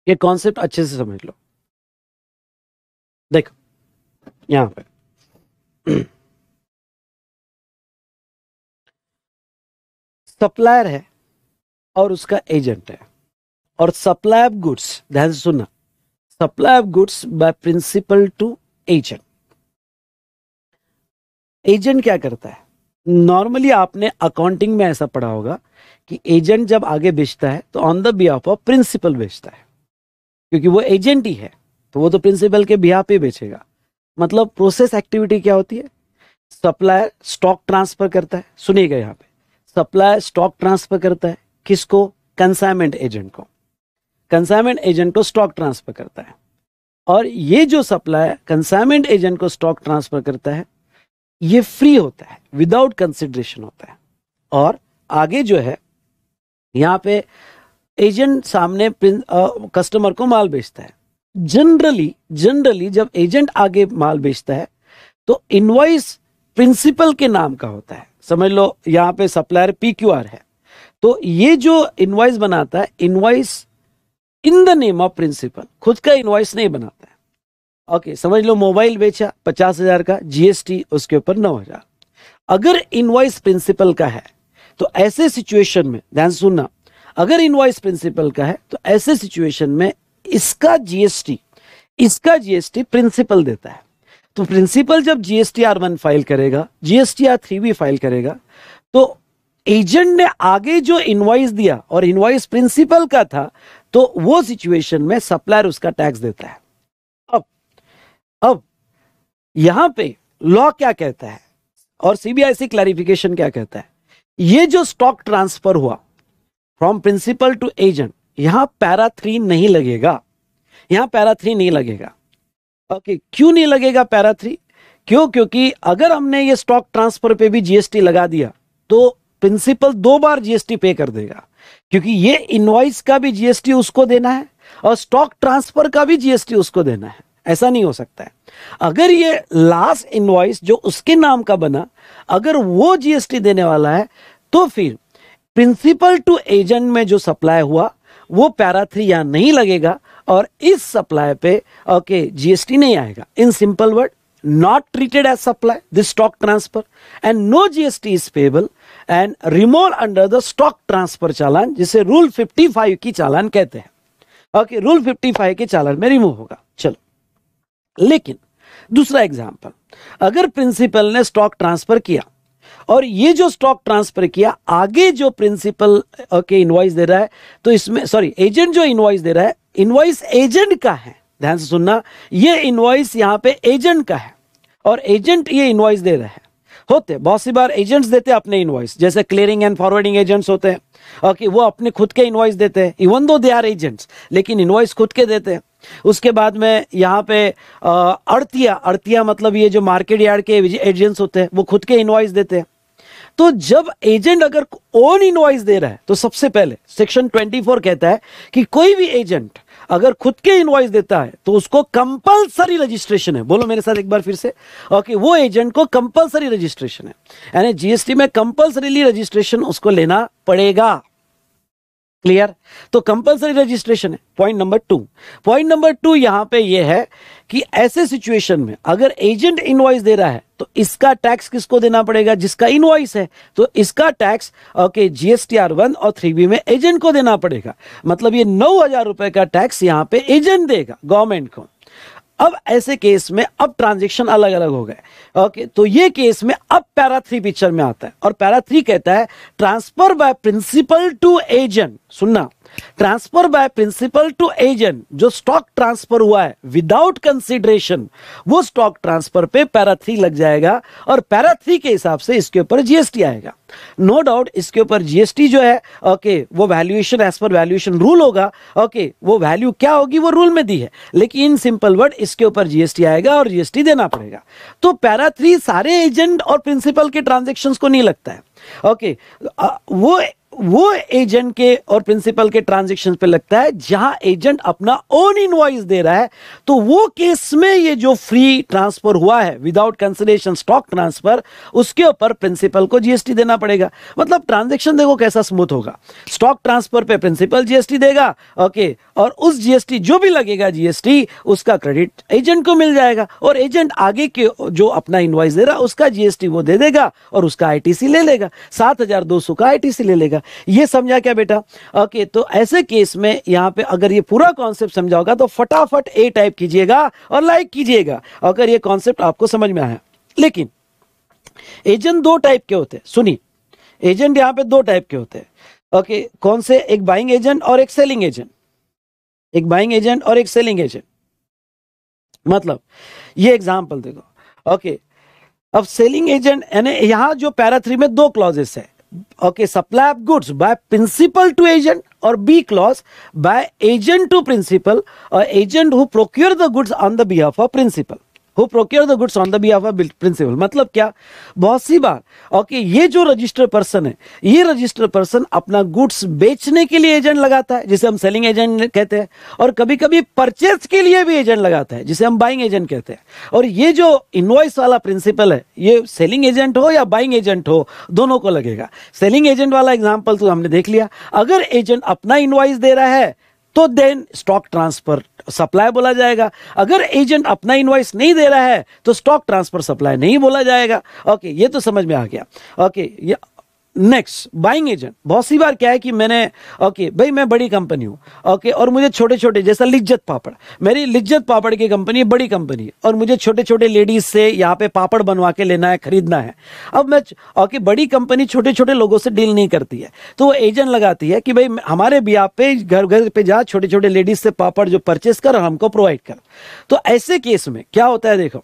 ये कॉन्सेप्ट अच्छे से समझ लो देखो यहां पे सप्लायर है और उसका एजेंट है और सप्लाई ऑफ गुड्स ध्यान से सुनना supply of goods by principal to agent agent क्या करता है नॉर्मली आपने अकाउंटिंग में ऐसा पढ़ा होगा कि एजेंट जब आगे बेचता है तो on the behalf of principal बेचता है क्योंकि वो एजेंट ही है तो वो तो प्रिंसिपल के बिहाफ पे बेचेगा मतलब प्रोसेस एक्टिविटी क्या होती है सप्लायर स्टॉक ट्रांसफर करता है सुनिएगा यहाँ पे सप्लायर स्टॉक ट्रांसफर करता है किसको कंसाइनमेंट एजेंट को कंसाइनमेंट एजेंट को स्टॉक ट्रांसफर करता है और ये जो सप्लायर कंसाइनमेंट एजेंट को स्टॉक ट्रांसफर करता है ये फ्री होता है विदाउट कंसिडरेशन होता है और आगे जो है यहाँ पे एजेंट सामने कस्टमर को माल बेचता है जनरली जनरली जब एजेंट आगे माल बेचता है तो इनवॉइस प्रिंसिपल के नाम का होता है समझ लो यहाँ पे सप्लायर पी क्यू आर है तो ये जो इनवॉइस बनाता है invoice in the name of principal खुद का इनवॉइस नहीं बनाता है ओके समझ लो मोबाइल बेचा पचास हजार का जीएसटी उसके ऊपर नौ हजार अगर इनवाइस प्रिंसिपल का है तो ऐसे सिचुएशन में ध्यान सुनना अगर इनवाइस प्रिंसिपल का है तो ऐसे सिचुएशन में इसका जीएसटी इसका जीएसटी प्रिंसिपल देता है तो प्रिंसिपल जब जीएसटी आर वन फाइल करेगा जीएसटी आर थ्री भी फाइल करेगा तो एजेंट ने आगे जो इनवाइस दिया और इनवाइस प्रिंसिपल का था तो वो सिचुएशन में सप्लायर उसका टैक्स देता है यहां पे लॉ क्या कहता है और सीबीआईसी क्लैरिफिकेशन क्या कहता है ये जो स्टॉक ट्रांसफर हुआ फ्रॉम प्रिंसिपल टू एजेंट यहां पैरा थ्री नहीं लगेगा यहां पैरा थ्री नहीं लगेगा ओके okay, क्यों नहीं लगेगा पैरा थ्री क्यों क्योंकि अगर हमने ये स्टॉक ट्रांसफर पे भी जीएसटी लगा दिया तो प्रिंसिपल दो बार जीएसटी पे कर देगा क्योंकि ये इनवाइस का भी जीएसटी उसको देना है और स्टॉक ट्रांसफर का भी जीएसटी उसको देना है ऐसा नहीं हो सकता है अगर ये लास्ट इनवॉइस जो उसके नाम का बना अगर वो जीएसटी देने वाला है तो फिर प्रिंसिपल टू एजेंट में जो सप्लाई हुआ वो पैरा थ्री यहां नहीं लगेगा और इस सप्लाई पे ओके जीएसटी नहीं आएगा in simple word not treated as supply this stock transfer and no GST is payable and removal under the stock transfer challan जिसे रूल 55 की चालान कहते हैं ओके रूल 55 के चालान में रिमूव होगा चलो लेकिन दूसरा एग्जाम्पल अगर प्रिंसिपल ने स्टॉक ट्रांसफर किया और ये जो स्टॉक ट्रांसफर किया आगे जो प्रिंसिपल के इनवाइस दे रहा है तो इसमें सॉरी एजेंट जो इनवाइस दे रहा है इनवाइस एजेंट का है ध्यान से सुनना ये इनवाइस यहां पे एजेंट का है और एजेंट ये इनवाइस दे रहा है होते बहुत सी बार एजेंट्स देते हैं अपने इनवाइस जैसे क्लियरिंग एंड फॉरवर्डिंग एजेंट्स होते हैं ओके वो अपने खुद के इनवाइस देते हैं even though they are agents लेकिन इनवाइस खुद के देते हैं उसके बाद में यहाँ पे अड़तिया अड़तिया मतलब ये जो मार्केट यार्ड के एजेंट्स होते हैं वो खुद के इन्वाइस देते हैं तो जब एजेंट अगर ओन इन्वाइस दे रहा है तो सबसे पहले सेक्शन 24 कहता है कि कोई भी एजेंट अगर खुद के इन्वाइस देता है तो उसको कंपलसरी रजिस्ट्रेशन है बोलो मेरे साथ एक बार फिर से ओके वो एजेंट को कंपलसरी रजिस्ट्रेशन है यानी जीएसटी में कंपलसरीली रजिस्ट्रेशन उसको लेना पड़ेगा क्लियर तो कंपलसरी रजिस्ट्रेशन है point number two point number two यहां पे ये है कि ऐसे सिचुएशन में अगर एजेंट इनवाइस दे रहा है तो इसका टैक्स किसको देना पड़ेगा जिसका इनवाइस है तो इसका tax okay GST R one और थ्री बी में एजेंट को देना पड़ेगा मतलब ये नौ हजार रुपए का टैक्स यहां पे एजेंट देगा गवर्नमेंट को अब ऐसे केस में अब ट्रांजेक्शन अलग अलग हो गए ओके तो ये केस में अब पैरा थ्री पिक्चर में आता है और पैरा थ्री कहता है transfer by principal to agent सुनना transfer by principal to agent जो स्टॉक ट्रांसफर हुआ है विदाउट कंसिडरेशन वो स्टॉक ट्रांसफर पे पैरा थ्री लग जाएगा और पैरा थ्री के हिसाब से इसके ऊपर जीएसटी आएगा नो no डाउट इसके ऊपर जीएसटी जो है ओके okay, वो valuation as per valuation rule होगा ओके okay, वो वैल्यू क्या होगी वो रूल में दी है लेकिन इन सिंपल वर्ड इसके ऊपर जीएसटी आएगा और जीएसटी देना पड़ेगा तो पैरा थ्री सारे एजेंट और प्रिंसिपल के ट्रांजेक्शन को नहीं लगता है ओके okay, वो वो एजेंट के और प्रिंसिपल के ट्रांजेक्शन पे लगता है जहां एजेंट अपना ओन इनवाइस दे रहा है तो वो केस में ये जो फ्री ट्रांसफर हुआ है विदाउट कंसिलेशन स्टॉक ट्रांसफर उसके ऊपर प्रिंसिपल को जीएसटी देना पड़ेगा मतलब ट्रांजेक्शन देखो कैसा स्मूथ होगा स्टॉक ट्रांसफर पे प्रिंसिपल जीएसटी देगा ओके और उस जीएसटी जो भी लगेगा जीएसटी उसका क्रेडिट एजेंट को मिल जाएगा और एजेंट आगे के जो अपना इन्वाइस दे रहा उसका जीएसटी वो दे देगा और उसका आईटीसी ले लेगा सात हजार दो सौ का आईटीसी ले लेगा ये समझा क्या बेटा ओके तो ऐसे केस में यहाँ पे अगर ये पूरा कॉन्सेप्ट समझा होगा तो फटाफट ए टाइप कीजिएगा और लाइक कीजिएगा अगर ये कॉन्सेप्ट आपको समझ में आया लेकिन एजेंट दो टाइप के होते हैं सुनिए एजेंट यहाँ पे दो टाइप के होते हैं ओके कौन से एक बाइंग एजेंट और एक सेलिंग एजेंट एक बाइंग एजेंट और एक सेलिंग एजेंट मतलब ये एग्जाम्पल देखो ओके अब सेलिंग एजेंट यानी यहां जो पैरा थ्री में दो क्लॉजेस है okay supply of goods by principal to agent or b clause by agent to principal or agent who procure the goods on the behalf of principal who procure the goods on the behalf of principal मतलब क्या बहुत सी बार okay ये जो registered person है ये registered person अपना goods बेचने के लिए एजेंट लगाता है जिसे हम सेलिंग एजेंट कहते हैं और कभी कभी परचेज के लिए भी एजेंट लगाता है जिसे हम बाइंग एजेंट कहते हैं और ये जो इन्वॉइस वाला प्रिंसिपल है ये सेलिंग एजेंट हो या बाइंग एजेंट हो दोनों को लगेगा सेलिंग एजेंट वाला एग्जाम्पल तो हमने देख लिया अगर एजेंट अपना इन्वाइस दे रहा है तो देन स्टॉक ट्रांसफर सप्लाई बोला जाएगा अगर एजेंट अपना इन्वाइस नहीं दे रहा है तो स्टॉक ट्रांसफर सप्लाई नहीं बोला जाएगा ओके ये तो समझ में आ गया ओके ये नेक्स्ट बाइंग एजेंट बहुत सी बार क्या है कि मैंने ओके okay, भाई मैं बड़ी कंपनी हूँ ओके okay, और मुझे छोटे छोटे जैसा लिज्जत पापड़ मेरी लिज्जत पापड़ की कंपनी है बड़ी कंपनी है और मुझे छोटे छोटे लेडीज से यहाँ पे पापड़ बनवा के लेना है खरीदना है अब मैं ओके okay, बड़ी कंपनी छोटे छोटे लोगों से डील नहीं करती है तो वो एजेंट लगाती है कि भाई हमारे ब्याह पे घर घर पे जा छोटे छोटे लेडीज से पापड़ जो परचेस कर और हमको प्रोवाइड कर तो ऐसे केस में क्या होता है देखो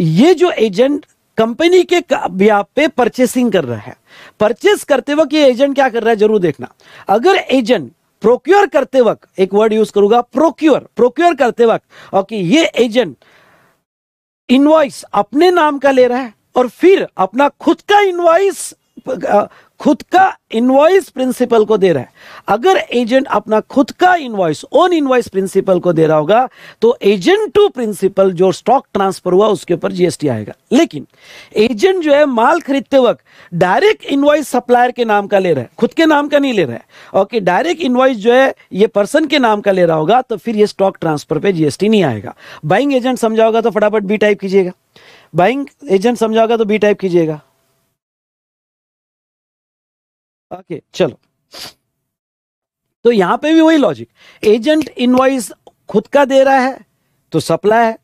ये जो एजेंट कंपनी के ब्याह पे परचेसिंग कर रहा है परचेस करते वक्त ये एजेंट क्या कर रहा है जरूर देखना अगर एजेंट प्रोक्योर करते वक्त एक वर्ड यूज करूंगा प्रोक्योर प्रोक्योर करते वक्त ओके ये एजेंट इनवॉइस अपने नाम का ले रहा है और फिर अपना खुद का इनवॉइस खुद का इनवॉइस प्रिंसिपल को दे रहा है अगर एजेंट अपना खुद का इनवॉइस ओन इनवॉइस प्रिंसिपल को दे रहा होगा तो एजेंट टू प्रिंसिपल जो स्टॉक ट्रांसफर हुआ उसके ऊपर जीएसटी आएगा लेकिन एजेंट जो है माल खरीदते वक्त डायरेक्ट इनवॉइस सप्लायर के नाम का ले रहा है खुद के नाम का नहीं ले रहा है ओके डायरेक्ट इन्वॉइस जो है ये पर्सन के नाम का ले रहा होगा तो फिर यह स्टॉक ट्रांसफर पर जीएसटी नहीं आएगा बाइंग एजेंट समझा होगा तो फटाफट बी टाइप कीजिएगा बाइंग एजेंट समझा होगा तो बी टाइप कीजिएगा ओके चलो तो यहां पे भी वही लॉजिक एजेंट इनवॉइस खुद का दे रहा है तो सप्लाई है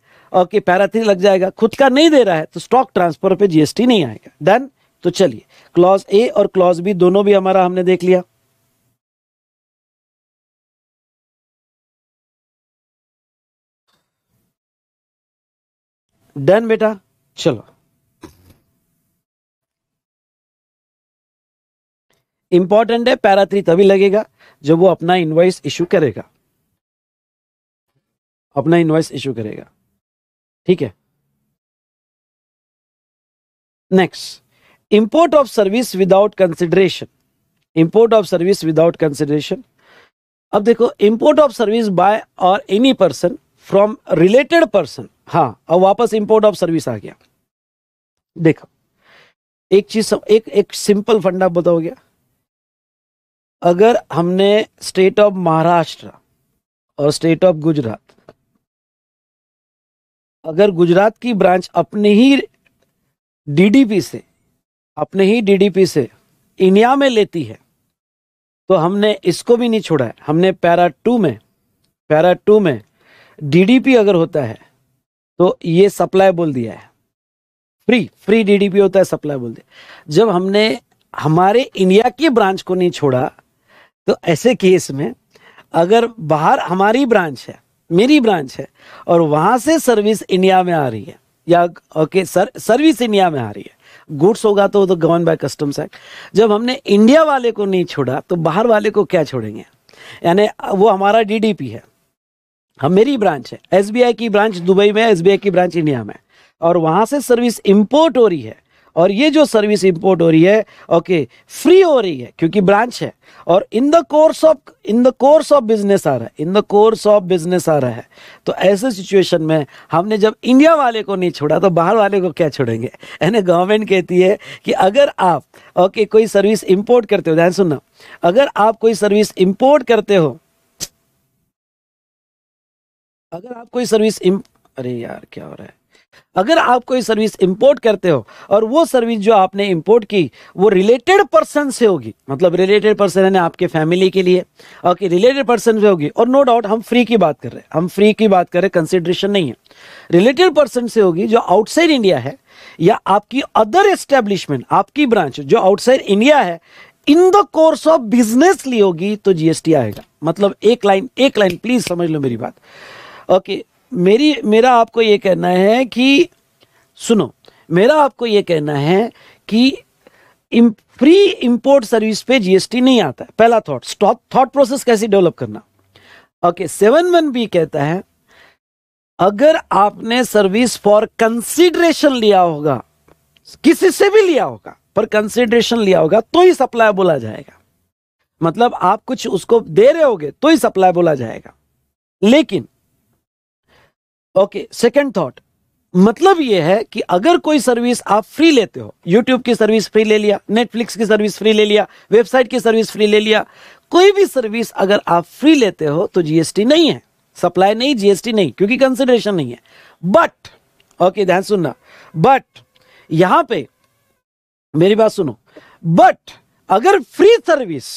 ओके पैरा लग जाएगा खुद का नहीं दे रहा है तो स्टॉक ट्रांसफर पे जीएसटी नहीं आएगा डन तो चलिए क्लॉज ए और क्लॉज बी दोनों भी हमारा हमने देख लिया डन बेटा चलो इंपॉर्टेंट है पैरा थ्री तभी लगेगा जब वो अपना इन्वाइस इशू करेगा अपना इन्वाइस इशू करेगा ठीक है next import of service without consideration import of service without consideration अब देखो इंपोर्ट ऑफ सर्विस बाय और any person from related person हाँ अब वापस इंपोर्ट ऑफ सर्विस आ गया देखो एक चीज एक एक सिंपल फंडा बताओ गया अगर हमने स्टेट ऑफ महाराष्ट्र और स्टेट ऑफ गुजरात अगर गुजरात की ब्रांच अपने ही डीडीपी से अपने ही डीडीपी से इंडिया में लेती है तो हमने इसको भी नहीं छोड़ा है हमने पैरा टू में पैरा टू में डीडीपी अगर होता है तो ये सप्लाई बोल दिया है फ्री फ्री डीडीपी होता है सप्लाई बोल दिया जब हमने हमारे इंडिया की ब्रांच को नहीं छोड़ा तो ऐसे केस में अगर बाहर हमारी ब्रांच है मेरी ब्रांच है और वहां से सर्विस इंडिया में आ रही है या ओके सर सर्विस इंडिया में आ रही है गुड्स होगा तो तो गवर्न बाय कस्टम्स एक्ट जब हमने इंडिया वाले को नहीं छोड़ा तो बाहर वाले को क्या छोड़ेंगे यानी वो हमारा डीडीपी है हम मेरी ब्रांच है एसबीआई की ब्रांच दुबई में एसबीआई की ब्रांच इंडिया में और वहां से सर्विस इंपोर्ट हो रही है और ये जो सर्विस इंपोर्ट हो रही है ओके फ्री हो रही है क्योंकि ब्रांच है और in the course of in the course of business आ रहा है in the course of business आ रहा है तो ऐसे सिचुएशन में हमने जब इंडिया वाले को नहीं छोड़ा तो बाहर वाले को क्या छोड़ेंगे यानी गवर्नमेंट कहती है कि अगर आप ओके कोई सर्विस इंपोर्ट करते हो ध्यान सुनना अगर आप कोई सर्विस इंपोर्ट करते हो अगर आप कोई सर्विस इम अरे यार क्या हो रहा है अगर आप कोई सर्विस इंपोर्ट करते हो और वो सर्विस जो आपने इंपोर्ट की वो रिलेटेड पर्सन से होगी मतलब रिलेटेड पर्सन है आपके फैमिली के लिए ओके रिलेटेड पर्सन से होगी और नो डाउट हम फ्री की बात कर रहे हैं हम फ्री की बात कर रहे हैं कंसिड्रेशन नहीं है रिलेटेड पर्सन से होगी जो आउटसाइड इंडिया है या आपकी अदर एस्टेब्लिशमेंट आपकी ब्रांच जो आउटसाइड इंडिया है in the course of business ली होगी तो जीएसटी आएगा मतलब एक लाइन एक लाइन प्लीज समझ लो मेरी बात ओके मेरी मेरा आपको ये कहना है कि सुनो मेरा आपको ये कहना है कि प्री इंपोर्ट सर्विस पे जीएसटी नहीं आता है पहला थॉट स्टॉप थॉट प्रोसेस कैसे डेवलप करना ओके सेवन वन बी कहता है अगर आपने सर्विस फॉर कंसिडरेशन लिया होगा किसी से भी लिया होगा पर कंसिडरेशन लिया होगा तो ही सप्लाई बोला जाएगा मतलब आप कुछ उसको दे रहे होगे तो ही सप्लाई बोला जाएगा लेकिन ओके सेकंड थॉट मतलब ये है कि अगर कोई सर्विस आप फ्री लेते हो यूट्यूब की सर्विस फ्री ले लिया नेटफ्लिक्स की सर्विस फ्री ले लिया वेबसाइट की सर्विस फ्री ले लिया कोई भी सर्विस अगर आप फ्री लेते हो तो जीएसटी नहीं है सप्लाई नहीं जीएसटी नहीं क्योंकि कंसिडरेशन नहीं है बट ओके ध्यान सुनना बट यहां पे मेरी बात सुनो बट अगर free service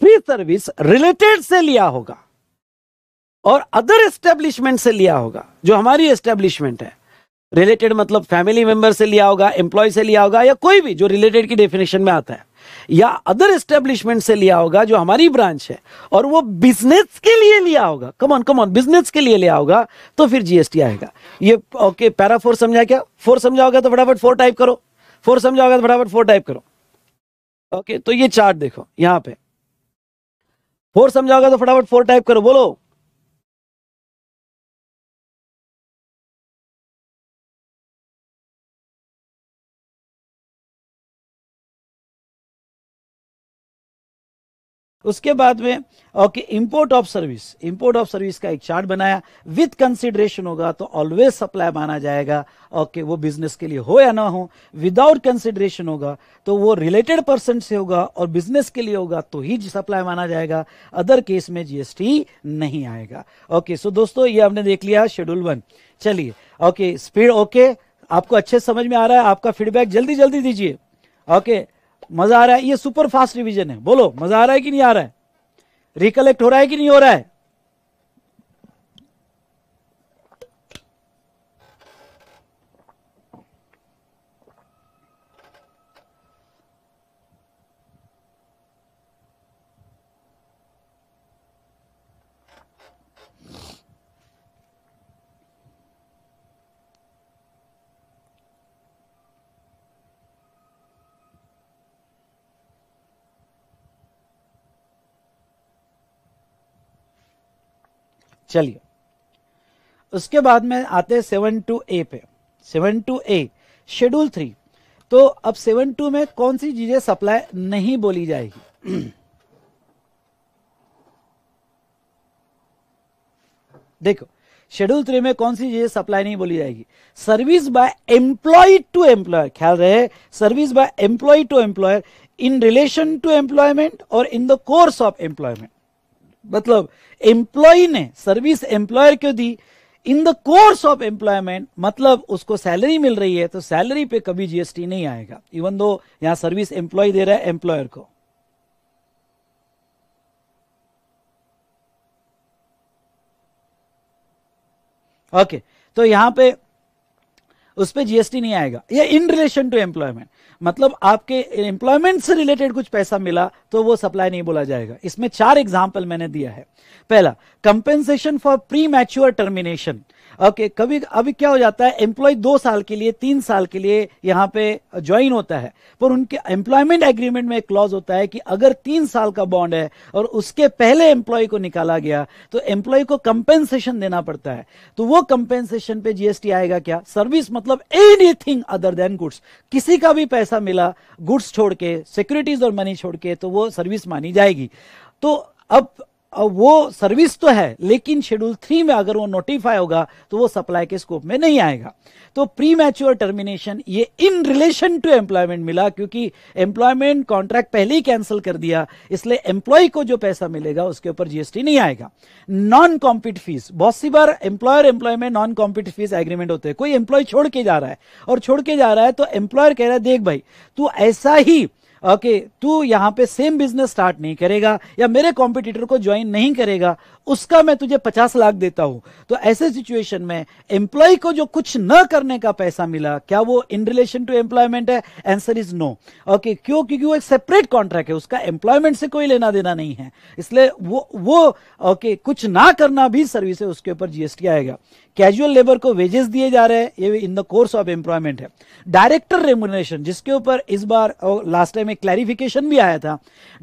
free service related से लिया होगा और अदर एस्टेब्लिशमेंट से लिया होगा जो हमारी एस्टेब्लिशमेंट है रिलेटेड मतलब फैमिली मेंबर से लिया होगा एम्प्लॉय से लिया होगा या कोई भी जो रिलेटेड की डेफिनेशन में आता है या अदर एस्टेब्लिशमेंट से लिया होगा जो हमारी ब्रांच है और वो बिजनेस के लिए लिया होगा कमॉन कमॉन बिजनेस के लिए लिया होगा तो फिर जीएसटी आएगा ये ओके पैरा फोर समझा क्या फोर समझा होगा तो फटाफट फोर टाइप करो फोर समझा होगा तो फटाफट फोर टाइप करो ओके तो ये चार्ट देखो यहां पे फोर समझा होगा तो फटाफट फोर टाइप करो बोलो उसके बाद में okay import of service import of service का एक चार्ट बनाया विथ कंसिडरेशन होगा तो ऑलवेज सप्लाई माना जाएगा ओके वो बिजनेस के लिए हो या ना हो विदाउट कंसिडरेशन होगा तो वो रिलेटेड पर्सन से होगा और बिजनेस के लिए होगा तो ही सप्लाई माना जाएगा अदर केस में जीएसटी नहीं आएगा ओके सो दोस्तों ये हमने देख लिया शेड्यूल वन चलिए ओके स्पीड ओके आपको अच्छे समझ में आ रहा है आपका फीडबैक जल्दी जल्दी दीजिए ओके मजा आ रहा है ये सुपर फास्ट रिविजन है बोलो मजा आ रहा है कि नहीं आ रहा है रिकलेक्ट हो रहा है कि नहीं हो रहा है चलिए उसके बाद में आते हैं सेवन टू ए पे seven two A schedule three तो अब सेवन टू में कौन सी चीजें सप्लाई नहीं बोली जाएगी देखो शेड्यूल थ्री में कौन सी चीजें सप्लाई नहीं बोली जाएगी service by employee to employer ख्याल रहे service by employee to employer in relation to employment और in the course of employment मतलब एम्प्लॉय ने सर्विस एम्प्लॉयर क्यों दी in the course of employment मतलब उसको सैलरी मिल रही है तो सैलरी पे कभी जीएसटी नहीं आएगा इवन दो यहां सर्विस एम्प्लॉय दे रहा है एम्प्लॉयर को ओके okay, तो यहां पे उस पर जीएसटी नहीं आएगा ये इन रिलेशन टू एम्प्लॉयमेंट मतलब आपके एम्प्लॉयमेंट से रिलेटेड कुछ पैसा मिला तो वो सप्लाई नहीं बोला जाएगा इसमें चार एग्जाम्पल मैंने दिया है पहला compensation for premature termination okay okay, कभी अभी क्या हो जाता है एम्प्लॉय दो साल के लिए तीन साल के लिए यहां पे ज्वाइन होता है पर उनके एम्प्लॉयमेंट एग्रीमेंट में एक क्लॉज होता है कि अगर तीन साल का बॉन्ड है और उसके पहले एम्प्लॉय को निकाला गया तो एम्प्लॉय को कंपेंसेशन देना पड़ता है तो वो कंपेंसेशन पे जीएसटी आएगा क्या सर्विस मतलब एनी अदर देन गुड्स किसी का भी पैसा मिला गुड्स छोड़ के सिक्योरिटीज और मनी छोड़ के तो वो सर्विस मानी जाएगी तो अब वो सर्विस तो है लेकिन शेड्यूल थ्री में अगर वो नोटिफाई होगा तो वो सप्लाई के स्कोप में नहीं आएगा तो प्री मैच्योर टर्मिनेशन ये इन रिलेशन टू एम्प्लॉयमेंट मिला क्योंकि एम्प्लॉयमेंट कॉन्ट्रैक्ट पहले ही कैंसिल कर दिया इसलिए एम्प्लॉय को जो पैसा मिलेगा उसके ऊपर जीएसटी नहीं आएगा नॉन कॉम्पिट फीस बहुत सी बार एम्प्लॉयर एम्प्लॉय में नॉन कॉम्पिट फीस एग्रीमेंट होते हैं कोई एम्प्लॉय छोड़ के जा रहा है और छोड़ के जा रहा है तो एम्प्लॉयर कह रहा है देख भाई तू ऐसा ही ओके तू यहां पे सेम बिजनेस स्टार्ट नहीं करेगा या मेरे कॉम्पिटिटर को ज्वाइन नहीं करेगा उसका मैं तुझे पचास लाख देता हूं तो ऐसे सिचुएशन में एम्प्लॉय को जो कुछ न करने का पैसा मिला क्या वो इन रिलेशन टू एम्प्लॉयमेंट है आंसर इज नो ओके क्यों क्योंकि वो एक सेपरेट कॉन्ट्रैक्ट है उसका एम्प्लॉयमेंट से कोई लेना देना नहीं है इसलिए वो वो ओके okay, कुछ ना करना भी सर्विस है उसके ऊपर जीएसटी आएगा कैजुअल लेबर को वेजेस दिए जा रहे हैं ये in the course of employment है डायरेक्टर रेमुनरेशन जिसके ऊपर इस बार लास्ट टाइम एक क्लैरिफिकेशन भी आया था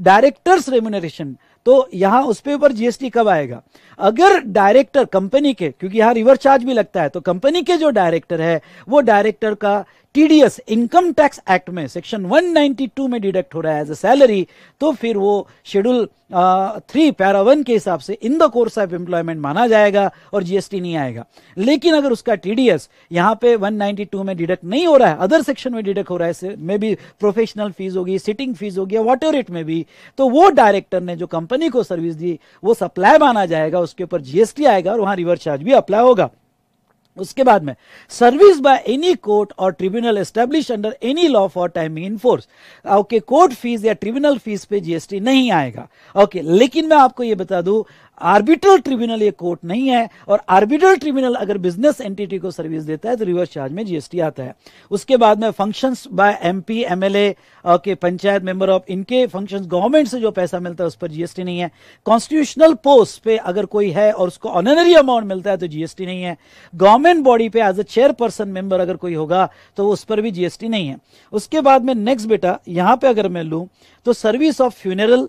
डायरेक्टर्स रेमुनरेशन तो यहां उसपे ऊपर जीएसटी कब आएगा अगर डायरेक्टर कंपनी के क्योंकि यहां रिवर्स चार्ज भी लगता है तो कंपनी के जो डायरेक्टर है वो डायरेक्टर का टीडीएस इनकम टैक्स एक्ट में सेक्शन 192 में डिडक्ट हो रहा है एज ए सैलरी तो फिर वो शेड्यूल थ्री पैरा वन के हिसाब से in the course of employment माना जाएगा और जीएसटी नहीं आएगा लेकिन अगर उसका टीडीएस यहाँ पे 192 में डिडक्ट नहीं हो रहा है अदर सेक्शन में डिडक्ट हो रहा है मे बी प्रोफेशनल फीस होगी सिटिंग फीस होगी या वॉट इट में भी तो वो डायरेक्टर ने जो कंपनी को सर्विस दी वो सप्लाई माना जाएगा उसके ऊपर जीएसटी आएगा और वहां रिवर्स चार्ज भी अप्लाई होगा उसके बाद में सर्विस बाय एनी कोर्ट और tribunal establish under any law for timing in force okay court fees या ट्रिब्यूनल फीस पे जीएसटी नहीं आएगा ओके okay, लेकिन मैं आपको ये बता दू आर्बिट्रल ट्रिब्यूनल ये कोर्ट नहीं है और आर्बिट्रल ट्रिब्यूनल अगर बिजनेस एंटिटी को सर्विस देता है तो रिवर्स चार्ज में जीएसटी आता है उसके बाद में फंक्शंस बाय एमपी एमएलए के पंचायत मेंबर ऑफ इनके फंक्शंस गवर्नमेंट से जो पैसा मिलता है उस पर जीएसटी नहीं है कॉन्स्टिट्यूशनल पोस्ट पे अगर कोई है और उसको ऑनरी अमाउंट मिलता है तो जीएसटी नहीं है गवर्नमेंट बॉडी पे एज अ चेयरपर्सन मेंबर अगर कोई होगा तो उस पर भी जीएसटी नहीं है उसके बाद में नेक्स्ट बेटा यहां पर अगर मैं लू तो service of funeral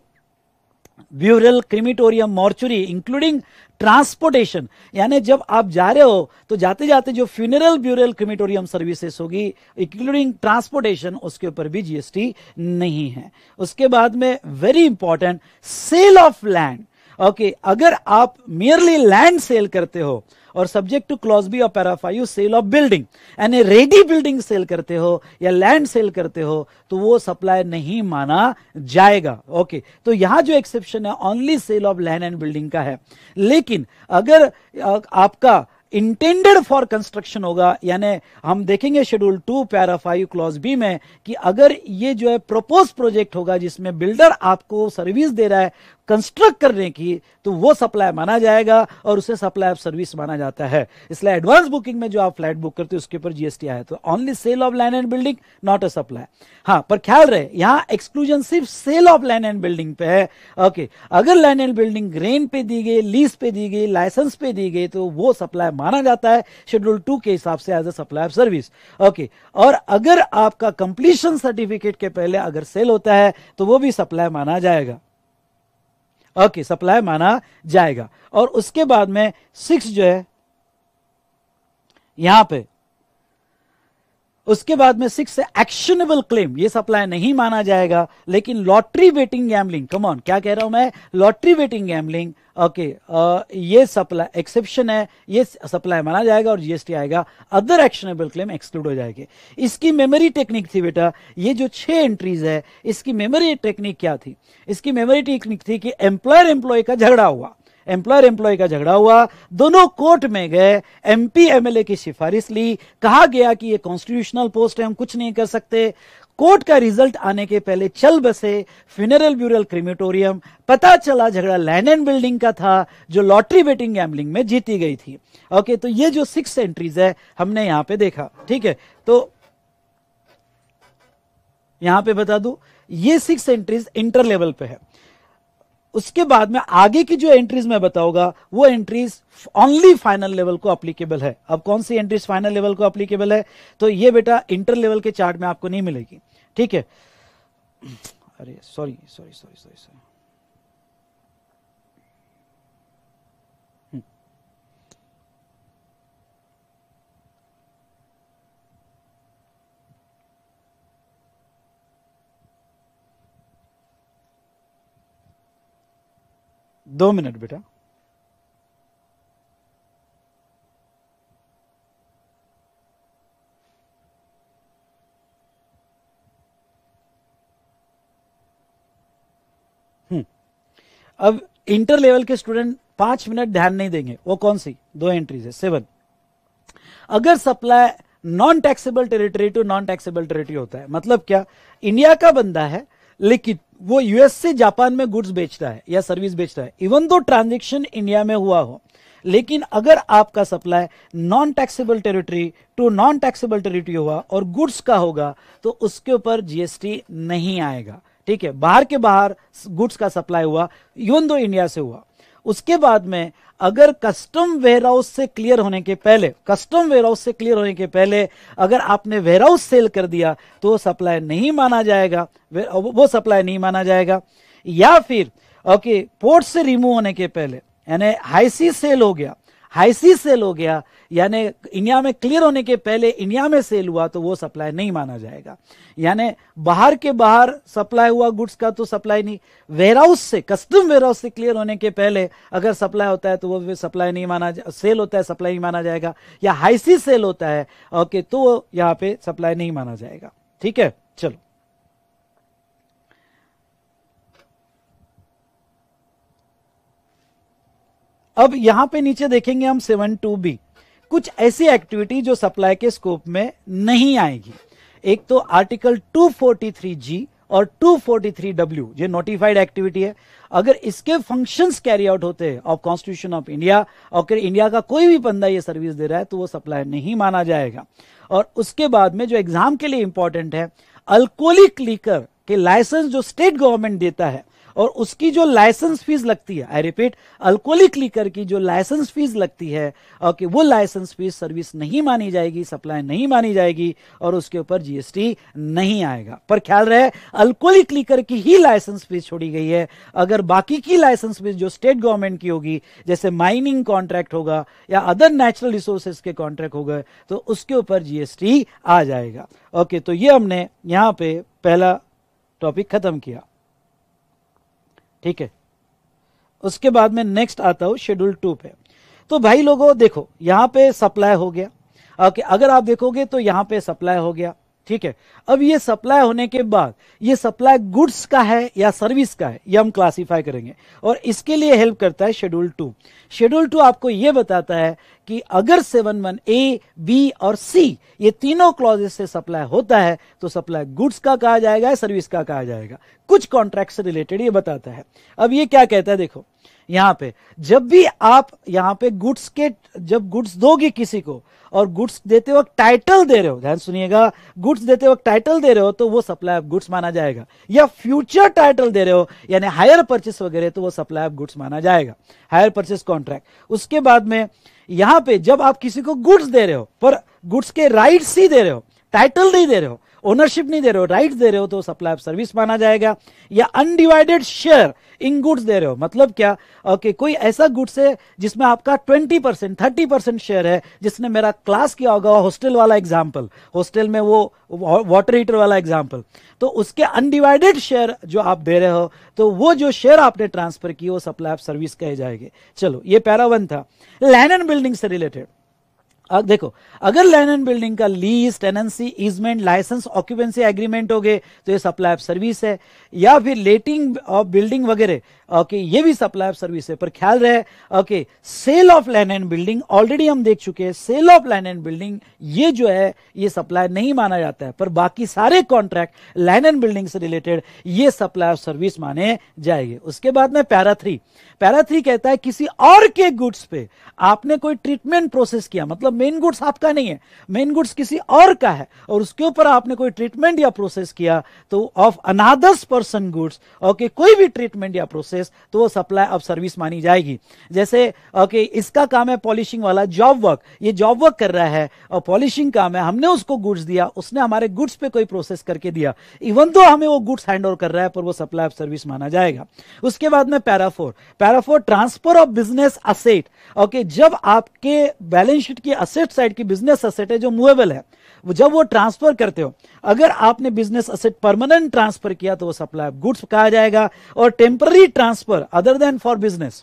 burial crematorium mortuary including transportation यानी जब आप जा रहे हो तो जाते जाते जो फ्यूनरल ब्यूरल क्रिमिटोरियम सर्विसेस होगी इंक्लूडिंग ट्रांसपोर्टेशन उसके ऊपर भी जीएसटी नहीं है उसके बाद में very important sale of land okay अगर आप मियरली लैंड सेल करते हो और subject to clause B of para five sale of building यानी रेडी बिल्डिंग सेल करते हो या लैंड सेल करते हो तो वो सप्लाई नहीं माना जाएगा ओके okay. तो यहां जो एक्सेप्शन है only sale of land and building का है लेकिन अगर आपका इंटेंडेड फॉर कंस्ट्रक्शन होगा यानी हम देखेंगे schedule two para five clause B में कि अगर ये जो है प्रपोज प्रोजेक्ट होगा जिसमें बिल्डर आपको सर्विस दे रहा है कंस्ट्रक्ट करने की तो वो सप्लाई माना जाएगा और उसे सप्लाई ऑफ सर्विस माना जाता है इसलिए एडवांस बुकिंग में जो आप फ्लैट बुक करते हो उसके ऊपर जीएसटी आया तो only sale of land and building not a supply हाँ पर ख्याल रहे यहां एक्सक्लूजन सिर्फ sale of land and building पे है ओके अगर लैंड एंड बिल्डिंग ग्रेन पे दी गई लीज पे दी गई लाइसेंस पे दी गई तो वो सप्लाई माना जाता है शेड्यूल टू के हिसाब से as a supply of service okay और अगर आपका कंप्लीशन सर्टिफिकेट के पहले अगर सेल होता है तो वो भी सप्लाई माना जाएगा ओके सप्लाई माना जाएगा और उसके बाद में सिक्स जो है यहां पे उसके बाद में सिक्स एक्शनेबल क्लेम ये सप्लाई नहीं माना जाएगा लेकिन lottery betting gambling come on क्या कह रहा हूं मैं लॉटरी वेटिंग गैमलिंग ओके ये सप्लाई एक्सेप्शन है ये सप्लाई माना जाएगा और जीएसटी आएगा अदर एक्शनेबल क्लेम एक्सक्लूड हो जाएगी इसकी मेमोरी टेक्निक थी बेटा ये जो छह एंट्रीज है इसकी मेमोरी टेक्निक क्या थी इसकी मेमोरी टेक्निक थी कि एम्प्लॉयर एम्प्लॉय का झगड़ा हुआ एम्प्लॉयर एम्प्लॉय का झगड़ा हुआ दोनों कोर्ट में गए एमपी एमएलए की सिफारिश ली कहा गया कि ये कॉन्स्टिट्यूशनल पोस्ट है हम कुछ नहीं कर सकते कोर्ट का रिजल्ट आने के पहले चल बसे फ्यूनरल ब्यूरल क्रिमिटोरियम पता चला झगड़ा लैंड एंड बिल्डिंग का था जो लॉटरी बेटिंग गैमलिंग में जीती गई थी ओके तो ये जो सिक्स एंट्रीज है हमने यहां पे देखा ठीक है तो यहां पे बता दू ये सिक्स एंट्रीज इंटर लेवल पे है उसके बाद में आगे की जो एंट्रीज मैं बताऊंगा वो एंट्रीज ओनली फाइनल लेवल को अप्लीकेबल है अब कौन सी एंट्रीज फाइनल लेवल को अप्लीकेबल है तो ये बेटा इंटर लेवल के चार्ट में आपको नहीं मिलेगी ठीक है अरे sorry sorry sorry sorry sorry दो मिनट बेटा हम्म। अब इंटर लेवल के स्टूडेंट पांच मिनट ध्यान नहीं देंगे वो कौन सी दो एंट्रीज है सेवन अगर supply non taxable territory to non taxable territory होता है मतलब क्या इंडिया का बंदा है लेकिन वो यूएस से जापान में गुड्स बेचता है या सर्विस बेचता है इवन दो ट्रांजेक्शन इंडिया में हुआ हो लेकिन अगर आपका supply non taxable territory to non taxable territory हुआ और गुड्स का होगा तो उसके ऊपर जीएसटी नहीं आएगा ठीक है बाहर के बाहर गुड्स का सप्लाई हुआ इवन दो इंडिया से हुआ उसके बाद में अगर कस्टम वेयर हाउस से क्लियर होने के पहले कस्टम वेयर हाउस से क्लियर होने के पहले अगर आपने वेयर हाउस सेल कर दिया तो वो सप्लाई नहीं माना जाएगा वो सप्लाई नहीं माना जाएगा या फिर ओके पोर्ट से रिमूव होने के पहले यानी हाईसी सेल हो गया हाईसी सेल हो गया यानी इंडिया में क्लियर होने के पहले इंडिया में सेल हुआ तो वो सप्लाई नहीं माना जाएगा यानी बाहर के बाहर सप्लाई हुआ गुड्स का तो सप्लाई नहीं वेयरहाउस से कस्टम वेयरहाउस से क्लियर होने के पहले अगर सप्लाई होता है तो वो सप्लाई नहीं माना सेल होता है सप्लाई नहीं माना जाएगा या हाईसी सेल होता है ओके तो यहाँ पे सप्लाई नहीं माना जाएगा ठीक है चलो अब यहां पे नीचे देखेंगे हम सेवन टू बी कुछ ऐसी एक्टिविटी जो सप्लाई के स्कोप में नहीं आएगी एक तो आर्टिकल 243 जी और 243 डब्ल्यू ये नोटिफाइड एक्टिविटी है अगर इसके फंक्शंस कैरी आउट होते हैं ऑफ कॉन्स्टिट्यूशन ऑफ इंडिया और इंडिया का कोई भी बंदा ये सर्विस दे रहा है तो वो सप्लाई नहीं माना जाएगा और उसके बाद में जो एग्जाम के लिए इंपॉर्टेंट है अल्कोहलिक लीकर के लाइसेंस जो स्टेट गवर्नमेंट देता है और उसकी जो लाइसेंस फीस लगती है आई रिपीट अल्कोहलिक लीकर की जो लाइसेंस फीस लगती है ओके वो लाइसेंस फीस सर्विस नहीं मानी जाएगी सप्लाई नहीं मानी जाएगी और उसके ऊपर जीएसटी नहीं आएगा पर ख्याल रहे अल्कोहलिक लीकर की ही लाइसेंस फीस छोड़ी गई है अगर बाकी की लाइसेंस फीस जो स्टेट गवर्नमेंट की होगी जैसे माइनिंग कॉन्ट्रैक्ट होगा या अदर नेचुरल रिसोर्सेस के कॉन्ट्रैक्ट हो गए तो उसके ऊपर जीएसटी आ जाएगा ओके तो ये हमने यहां पर पहला टॉपिक खत्म किया ठीक है उसके बाद में नेक्स्ट आता हूं शेड्यूल टू पे तो भाई लोगों देखो यहां पे सप्लाई हो गया ओके अगर आप देखोगे तो यहां पे सप्लाई हो गया ठीक है अब ये सप्लाई होने के बाद ये सप्लाई गुड्स का है या सर्विस का है ये हम क्लासिफाई करेंगे और इसके लिए हेल्प करता है शेड्यूल टू शेड्यूल टू आपको ये बताता है कि अगर सेवन वन ए बी और सी ये तीनों क्लॉजेस से सप्लाई होता है तो सप्लाई गुड्स का कहा जाएगा या सर्विस का कहा जाएगा कुछ कॉन्ट्रैक्ट से रिलेटेड ये बताता है अब ये क्या कहता है देखो यहाँ पे जब भी आप यहां पे गुड्स के जब गुड्स दोगे किसी को और गुड्स देते वक्त टाइटल दे रहे हो ध्यान सुनिएगा गुड्स देते वक्त टाइटल दे रहे हो तो वो सप्लाई ऑफ गुड्स माना जाएगा या फ्यूचर टाइटल दे रहे हो यानी हायर परचेस वगैरह तो वो सप्लाई ऑफ गुड्स माना जाएगा हायर परचेस कॉन्ट्रैक्ट उसके बाद में यहाँ पे जब आप किसी को गुड्स दे रहे हो पर गुड्स के राइट्स ही दे रहे हो टाइटल नहीं दे रहे हो ओनरशिप नहीं दे रहे हो राइट दे रहे हो तो सप्लाई ऑफ सर्विस माना जाएगा या अनडिवाइडेड शेयर इन गुड्स दे रहे हो मतलब क्या ओके कोई ऐसा गुड्स है जिसमें आपका twenty percent thirty percent share है जिसने मेरा क्लास किया होगा हॉस्टल वाला एग्जाम्पल हॉस्टल में वो वाटर हीटर वाला एग्जाम्पल तो उसके अनडिवाइडेड शेयर जो आप दे रहे हो तो वो जो शेयर आपने ट्रांसफर किए वो सप्लाई ऑफ सर्विस कहे जाएंगे चलो ये पैरा वन था लैंड एंड बिल्डिंग से रिलेटेड देखो अगर लैंड एंड बिल्डिंग का lease tenancy easement license occupancy agreement हो गए तो ये सप्लाई ऑफ सर्विस है या फिर लेटिंग ऑफ बिल्डिंग वगैरह ओके ये भी सप्लाई ऑफ सर्विस है पर ख्याल रहे okay sale of land and building already हम देख चुके हैं sale of land and building ये जो है ये सप्लाई नहीं माना जाता है पर बाकी सारे कॉन्ट्रैक्ट लैंड एंड बिल्डिंग से रिलेटेड ये सप्लाई ऑफ सर्विस माने जाएंगे उसके बाद में पैरा थ्री पैरा थ्री कहता है किसी और के गुड्स पे आपने कोई ट्रीटमेंट प्रोसेस किया मतलब मेन गुड्स आपका नहीं है मेन गुड्स किसी और का है और उसके ऊपर आपने कोई ट्रीटमेंट या प्रोसेस किया तो of another's person goods okay कोई भी ट्रीटमेंट या प्रोसेस तो वो सप्लाई ऑफ सर्विस मानी जाएगी जैसे ओके इसका काम है पॉलिशिंग वाला जॉब वर्क ये जॉब वर्क कर रहा है और पॉलिशिंग काम है हमने उसको गुड्स दिया उसने हमारे गुड्स पे कोई प्रोसेस करके दिया इवन तो हमें वो गुड्स हैंड कर रहा है पर वो सप्लाई ऑफ सर्विस माना जाएगा उसके बाद में para four para therefore transfer of business asset okay जब आपके बैलेंस शीट की असेट साइड की बिजनेस असेट है जो मूवेबल है जब वो ट्रांसफर करते हो अगर आपने बिजनेस असेट परमानेंट ट्रांसफर किया तो वो सप्लाई ऑफ गुड्स कहा जाएगा और temporary transfer other than for business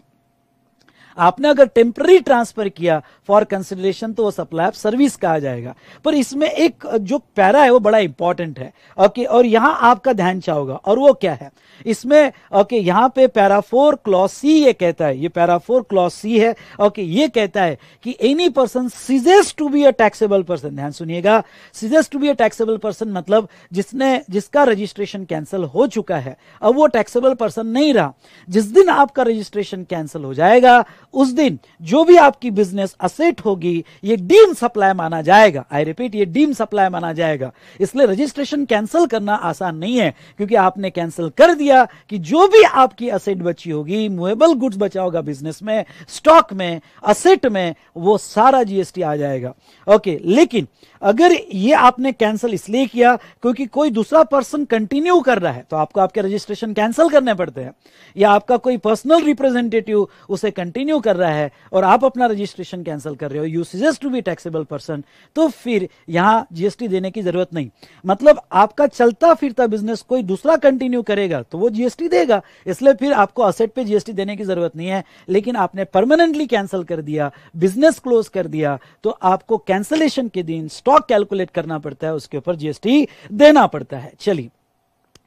आपने अगर टेम्पररी ट्रांसफर किया फॉर कंसिडरेशन तो वो सप्लाई ऑफ सर्विस कहा जाएगा पर इसमें एक जो पैरा है वो बड़ा इंपॉर्टेंट है ओके और यहां आपका ध्यान चाहोगा और वो क्या है इसमें ओके यहां पे पैरा फोर क्लॉस सी ये कहता है ये पैरा फोर क्लॉस सी है ओके ये कहता है कि any person ceases to be a taxable person ध्यान सुनिएगा ceases to be a taxable person मतलब जिसने जिसका रजिस्ट्रेशन कैंसिल हो चुका है अब वो टैक्सेबल पर्सन नहीं रहा जिस दिन आपका रजिस्ट्रेशन कैंसिल हो जाएगा उस दिन जो भी आपकी बिजनेस असेट होगी ये डीम सप्लाई माना जाएगा आई रिपीट ये डीम सप्लाई माना जाएगा इसलिए रजिस्ट्रेशन कैंसिल करना आसान नहीं है क्योंकि आपने कैंसिल कर दिया कि जो भी आपकी असेट बची होगी मुएबल गुड्स बचा होगा बिजनेस में स्टॉक में असेट में वो सारा जीएसटी आ जाएगा ओके लेकिन अगर ये आपने कैंसिल इसलिए किया क्योंकि कोई दूसरा पर्सन कंटिन्यू कर रहा है तो आपको आपके रजिस्ट्रेशन कैंसिल करने पड़ते हैं या आपका कोई पर्सनल रिप्रेजेंटेटिव उसे कंटिन्यू क्यों कर रहा है और आप अपना रजिस्ट्रेशन कैंसिल कर रहे हो you suggest to be taxable person तो फिर यहां जीएसटी देने की जरूरत नहीं मतलब आपका चलता फिरता बिजनेस कोई दूसरा कंटिन्यू करेगा तो वो जीएसटी देगा इसलिए फिर आपको असेट पे जीएसटी देने की जरूरत नहीं है लेकिन आपने परमानेंटली कैंसिल कर दिया बिजनेस क्लोज कर दिया तो आपको कैंसिलेशन के दिन स्टॉक कैलकुलेट करना पड़ता है उसके ऊपर जीएसटी देना पड़ता है चलिए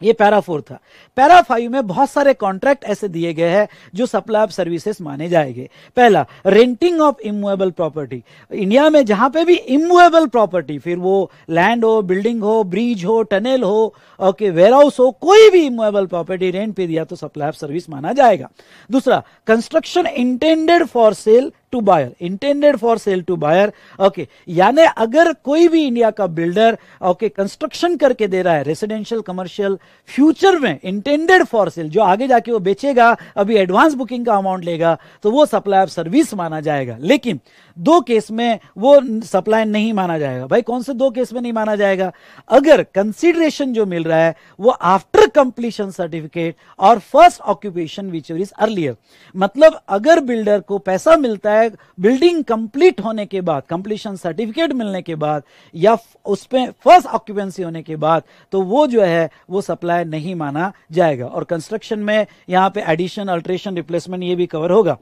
ये पैरा फोर था पैरा फाइव में बहुत सारे कॉन्ट्रैक्ट ऐसे दिए गए हैं जो सप्लाई ऑफ सर्विसेज माने जाएंगे पहला renting of immovable property India में जहां पे भी इमुएबल प्रॉपर्टी फिर वो लैंड हो बिल्डिंग हो ब्रिज हो टनल हो ओके वेयर हाउस हो कोई भी इमुएबल प्रॉपर्टी रेंट पे दिया तो सप्लाई ऑफ सर्विस माना जाएगा दूसरा construction intended for sale to buyer intended for sale to buyer okay यानी अगर कोई भी इंडिया का बिल्डर ओके okay, कंस्ट्रक्शन करके दे रहा है रेसिडेंशियल कमर्शियल फ्यूचर में इंटेंडेड फॉर सेल जो आगे जाके वो बेचेगा अभी एडवांस बुकिंग का अमाउंट लेगा तो वो सप्लाई ऑफ सर्विस माना जाएगा लेकिन दो केस में वो सप्लाई नहीं माना जाएगा भाई कौन से दो केस में नहीं माना जाएगा अगर कंसिडरेशन जो मिल रहा है वो आफ्टर कंप्लीशन सर्टिफिकेट और first occupation which is earlier मतलब अगर बिल्डर को पैसा मिलता है है बिल्डिंग कंप्लीट होने के बाद कंप्लीशन सर्टिफिकेट मिलने के बाद या उस पर फर्स्ट ऑक्यूपेंसी होने के बाद तो वो जो है वो सप्लाई नहीं माना जाएगा और कंस्ट्रक्शन में यहाँ पे एडिशन अल्ट्रेशन रिप्लेसमेंट ये भी कवर होगा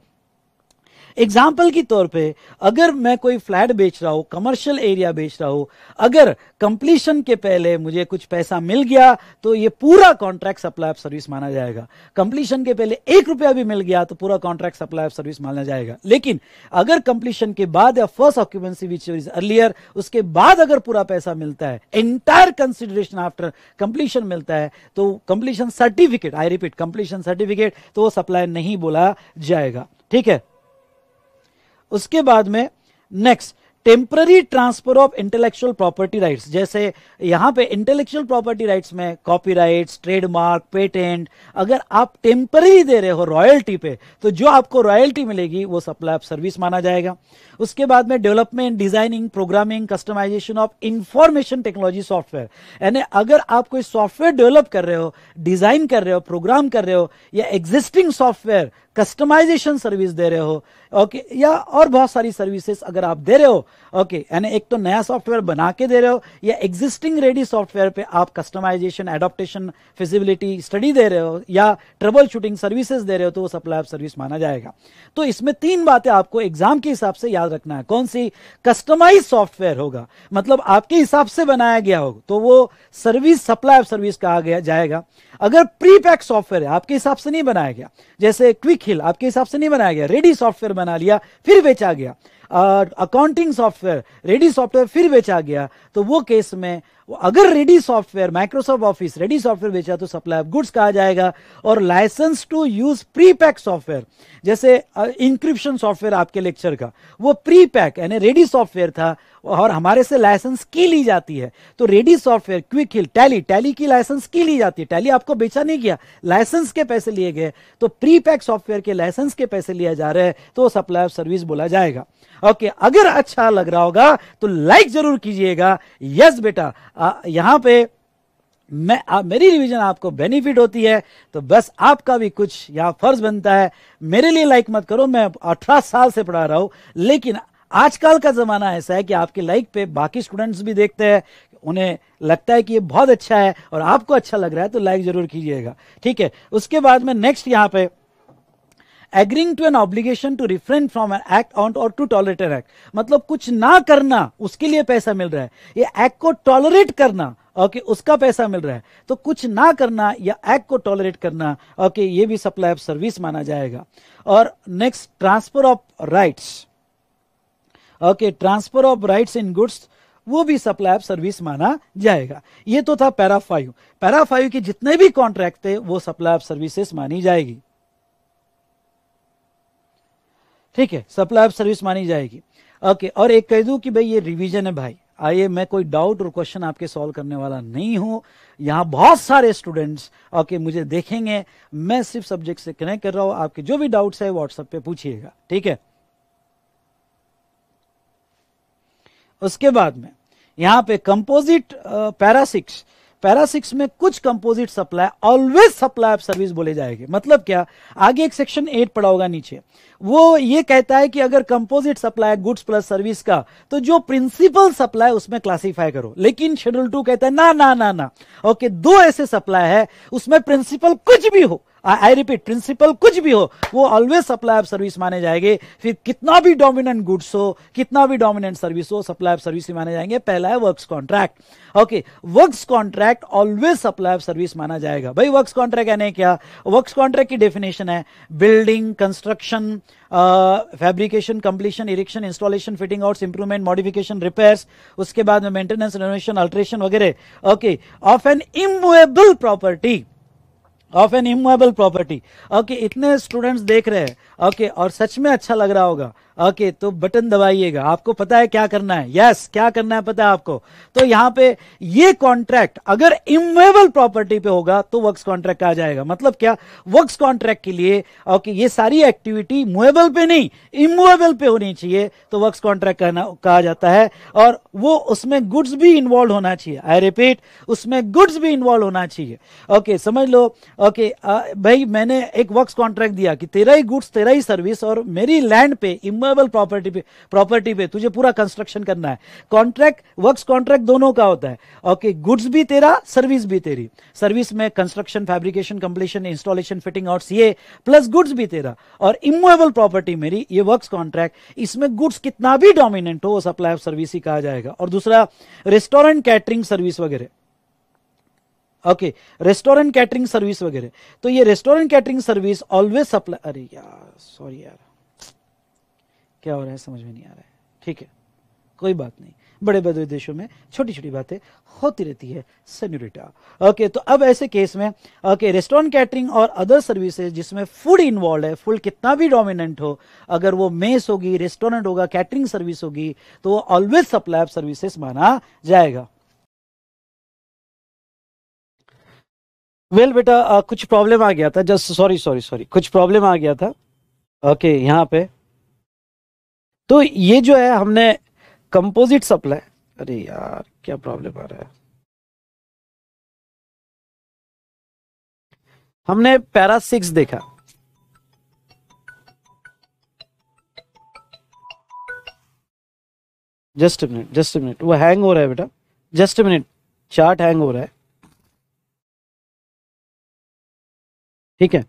एग्जाम्पल के तौर पे अगर मैं कोई फ्लैट बेच रहा हूं कमर्शियल एरिया बेच रहा हूं अगर कंप्लीशन के पहले मुझे कुछ पैसा मिल गया तो ये पूरा कॉन्ट्रैक्ट सप्लाई ऑफ सर्विस माना जाएगा कंप्लीशन के पहले एक रुपया भी मिल गया तो पूरा कॉन्ट्रैक्ट सप्लाई ऑफ सर्विस माना जाएगा लेकिन अगर कंप्लीशन के बाद या first occupancy which is earlier उसके बाद अगर पूरा पैसा मिलता है एंटायर कंसिडरेशन आफ्टर कंप्लीशन मिलता है तो completion certificate I repeat completion certificate तो वो सप्लाई नहीं बोला जाएगा ठीक है उसके बाद में next temporary transfer of intellectual property rights जैसे यहां पे इंटेलेक्चुअल प्रॉपर्टी राइट्स में कॉपीराइट्स ट्रेडमार्क पेटेंट अगर आप टेम्पररी दे रहे हो रॉयल्टी पे तो जो आपको रॉयल्टी मिलेगी वो सप्लाई ऑफ सर्विस माना जाएगा उसके बाद में development designing programming customisation of information technology software यानी अगर आप कोई सॉफ्टवेयर डेवलप कर रहे हो डिजाइन कर रहे हो प्रोग्राम कर रहे हो या एग्जिस्टिंग सॉफ्टवेयर कस्टमाइजेशन सर्विस दे रहे हो ओके या और बहुत सारी सर्विसेज अगर आप दे रहे हो ओके यानी एक तो नया सॉफ्टवेयर बना के दे रहे हो या एग्जिस्टिंग रेडी सॉफ्टवेयर पे आप कस्टमाइजेशन एडोप्टेशन फिजिबिलिटी स्टडी दे रहे हो या ट्रबल शूटिंग सर्विसेज दे रहे हो तो वो सप्लाई ऑफ सर्विस माना जाएगा तो इसमें तीन बातें आपको एग्जाम के हिसाब से याद रखना है कौन सी कस्टमाइज सॉफ्टवेयर होगा मतलब आपके हिसाब से बनाया गया हो तो वो सर्विस सप्लाई ऑफ सर्विस कहा गया जाएगा अगर प्री पैक सॉफ्टवेयर है आपके हिसाब से नहीं बनाया गया जैसे क्विक हिल आपके हिसाब से नहीं बनाया गया रेडी सॉफ्टवेयर बना लिया फिर बेचा गया अकाउंटिंग सॉफ्टवेयर रेडी सॉफ्टवेयर फिर बेचा गया तो वो केस में अगर ready software Microsoft Office ready software बेचा तो सप्लाई ऑफ गुड्स कहा जाएगा और licence to use pre pack software जैसे इंक्रिप्शन सॉफ्टवेयर आपके लेक्चर का वो प्री पैक यानी रेडी सॉफ्टवेयर था और हमारे से लाइसेंस की ली जाती है तो ready software Quick Heal Tally Tally की लाइसेंस की ली जाती है टैली आपको बेचा नहीं गया लाइसेंस के पैसे लिए गए तो प्री पैक सॉफ्टवेयर के लाइसेंस के पैसे लिया जा रहे हैं तो सप्लाई ऑफ सर्विस बोला जाएगा ओके okay, अगर अच्छा लग रहा होगा तो लाइक जरूर कीजिएगा यस बेटा यहाँ पे मैं आ, मेरी रिवीजन आपको बेनिफिट होती है तो बस आपका भी कुछ यहाँ फर्ज बनता है मेरे लिए लाइक मत करो मैं अठारह साल से पढ़ा रहा हूँ लेकिन आजकल का ज़माना ऐसा है कि आपकी लाइक पे बाकी स्टूडेंट्स भी देखते हैं उन्हें लगता है कि ये बहुत अच्छा है और आपको अच्छा लग रहा है तो लाइक ज़रूर कीजिएगा ठीक है उसके बाद में नेक्स्ट यहाँ पे agreeing to an obligation to refrain from an act on और टू टॉलरेट एन एक्ट मतलब कुछ ना करना उसके लिए पैसा मिल रहा है ये एक्ट को टॉलरेट करना ओके okay, उसका पैसा मिल रहा है तो कुछ ना करना या एक्ट को टॉलरेट करना ओके okay, ये भी सप्लाई ऑफ सर्विस माना जाएगा और next transfer of rights okay transfer of rights in goods वो भी सप्लाई ऑफ सर्विस माना जाएगा ये तो था पैरा फाइव पैरा फाइव के जितने भी कॉन्ट्रैक्ट थे वो सप्लाई ऑफ सर्विसेस मानी जाएगी ठीक है सप्लाई ऑफ सर्विस मानी जाएगी ओके और एक कह दूं कि भाई ये रिवीजन है भाई आइए मैं कोई डाउट और क्वेश्चन आपके सॉल्व करने वाला नहीं हूं यहां बहुत सारे स्टूडेंट्स ओके मुझे देखेंगे मैं सिर्फ सब्जेक्ट से कनेक्ट कर रहा हूं आपके जो भी डाउट्स है व्हाट्सएप पे पूछिएगा ठीक है उसके बाद में यहां पे composite para six uh, para six में कुछ composite supply always supply of service बोले जाएंगे मतलब क्या आगे एक सेक्शन एट पड़ा होगा नीचे वो ये कहता है कि अगर composite supply goods plus service का तो जो प्रिंसिपल सप्लाई उसमें क्लासिफाई करो लेकिन शेड्यूल टू कहता है ना ना ना ना ओके दो ऐसे सप्लाई है उसमें प्रिंसिपल कुछ भी हो आई रिपीट प्रिंसिपल कुछ भी हो वो ऑलवेज सप्लाई ऑफ सर्विस माने जाएंगे फिर कितना भी डोमिनेंट गुड्स हो कितना भी डोमिनेंट सर्विस हो सप्लाई ऑफ सर्विस माने जाएंगे पहला है works contract okay works contract always supply of service माना जाएगा भाई वर्क्स कॉन्ट्रैक्ट यानी क्या वर्क्स कॉन्ट्रैक्ट की डेफिनेशन है building construction fabrication completion erection installation fitting outs improvement modification repairs उसके बाद में मेंटेनेंस रेनोवेशन अल्ट्रेशन वगैरह okay of an immovable property of an immovable property okay इतने स्टूडेंट्स देख रहे हैं ओके okay, और सच में अच्छा लग रहा होगा ओके तो बटन दबाइएगा आपको पता है क्या करना है यस yes, क्या करना है पता है आपको तो यहां पे ये कॉन्ट्रैक्ट अगर इमेबल प्रॉपर्टी पे होगा तो वर्क्स कॉन्ट्रैक्ट आ जाएगा मतलब क्या वर्क्स कॉन्ट्रैक्ट के लिए ओके ये सारी एक्टिविटी मुएबल पे नहीं इमुएबल पे होनी चाहिए तो वर्क्स कॉन्ट्रैक्ट कहना कहा जाता है और वो उसमें गुड्स भी इन्वॉल्व होना चाहिए आई रिपीट उसमें गुड्स भी इन्वॉल्व होना चाहिए ओके okay, समझ लो ओके okay, भाई मैंने एक वर्क्स कॉन्ट्रैक्ट दिया कि तेरा ही गुड्स तेरा ही सर्विस और मेरी लैंड पे इमुएबल कंज्यूमेबल प्रॉपर्टी पे प्रॉपर्टी पे तुझे पूरा कंस्ट्रक्शन करना है कॉन्ट्रैक्ट वर्क्स कॉन्ट्रैक्ट दोनों का होता है ओके गुड्स भी तेरा सर्विस भी तेरी सर्विस में construction fabrication completion installation fitting outs ये प्लस गुड्स भी तेरा और इमूवेबल प्रॉपर्टी मेरी ये वर्क्स कॉन्ट्रैक्ट इसमें गुड्स कितना भी डोमिनेंट हो सप्लाई ऑफ सर्विस ही कहा जाएगा और दूसरा रेस्टोरेंट कैटरिंग सर्विस वगैरह ओके रेस्टोरेंट कैटरिंग सर्विस वगैरह तो ये restaurant catering service always supply अरे यार सॉरी यार क्या हो रहा है समझ में नहीं आ रहा है ठीक है कोई बात नहीं बड़े बड़े देशों में छोटी छोटी बातें होती रहती है सन्यूरिटा ओके तो अब ऐसे केस में ओके रेस्टोरेंट कैटरिंग और अदर सर्विसेज जिसमें फूड इन्वॉल्व है फूड कितना भी डोमिनेंट हो अगर वो मेस होगी रेस्टोरेंट होगा कैटरिंग सर्विस होगी तो वो ऑलवेज सप्लाई ऑफ सर्विसेस माना जाएगा वेल well, बेटा कुछ प्रॉब्लम आ गया था जस्ट सॉरी सॉरी सॉरी कुछ प्रॉब्लम आ गया था ओके okay, यहाँ पे तो ये जो है हमने कंपोजिट सप्लाई अरे यार क्या प्रॉब्लम आ रहा है हमने पैरा सिक्स देखा जस्ट मिनट जस्ट मिनट वो हैंग हो रहा है बेटा जस्ट मिनट चार्ट हैंग हो रहा है ठीक है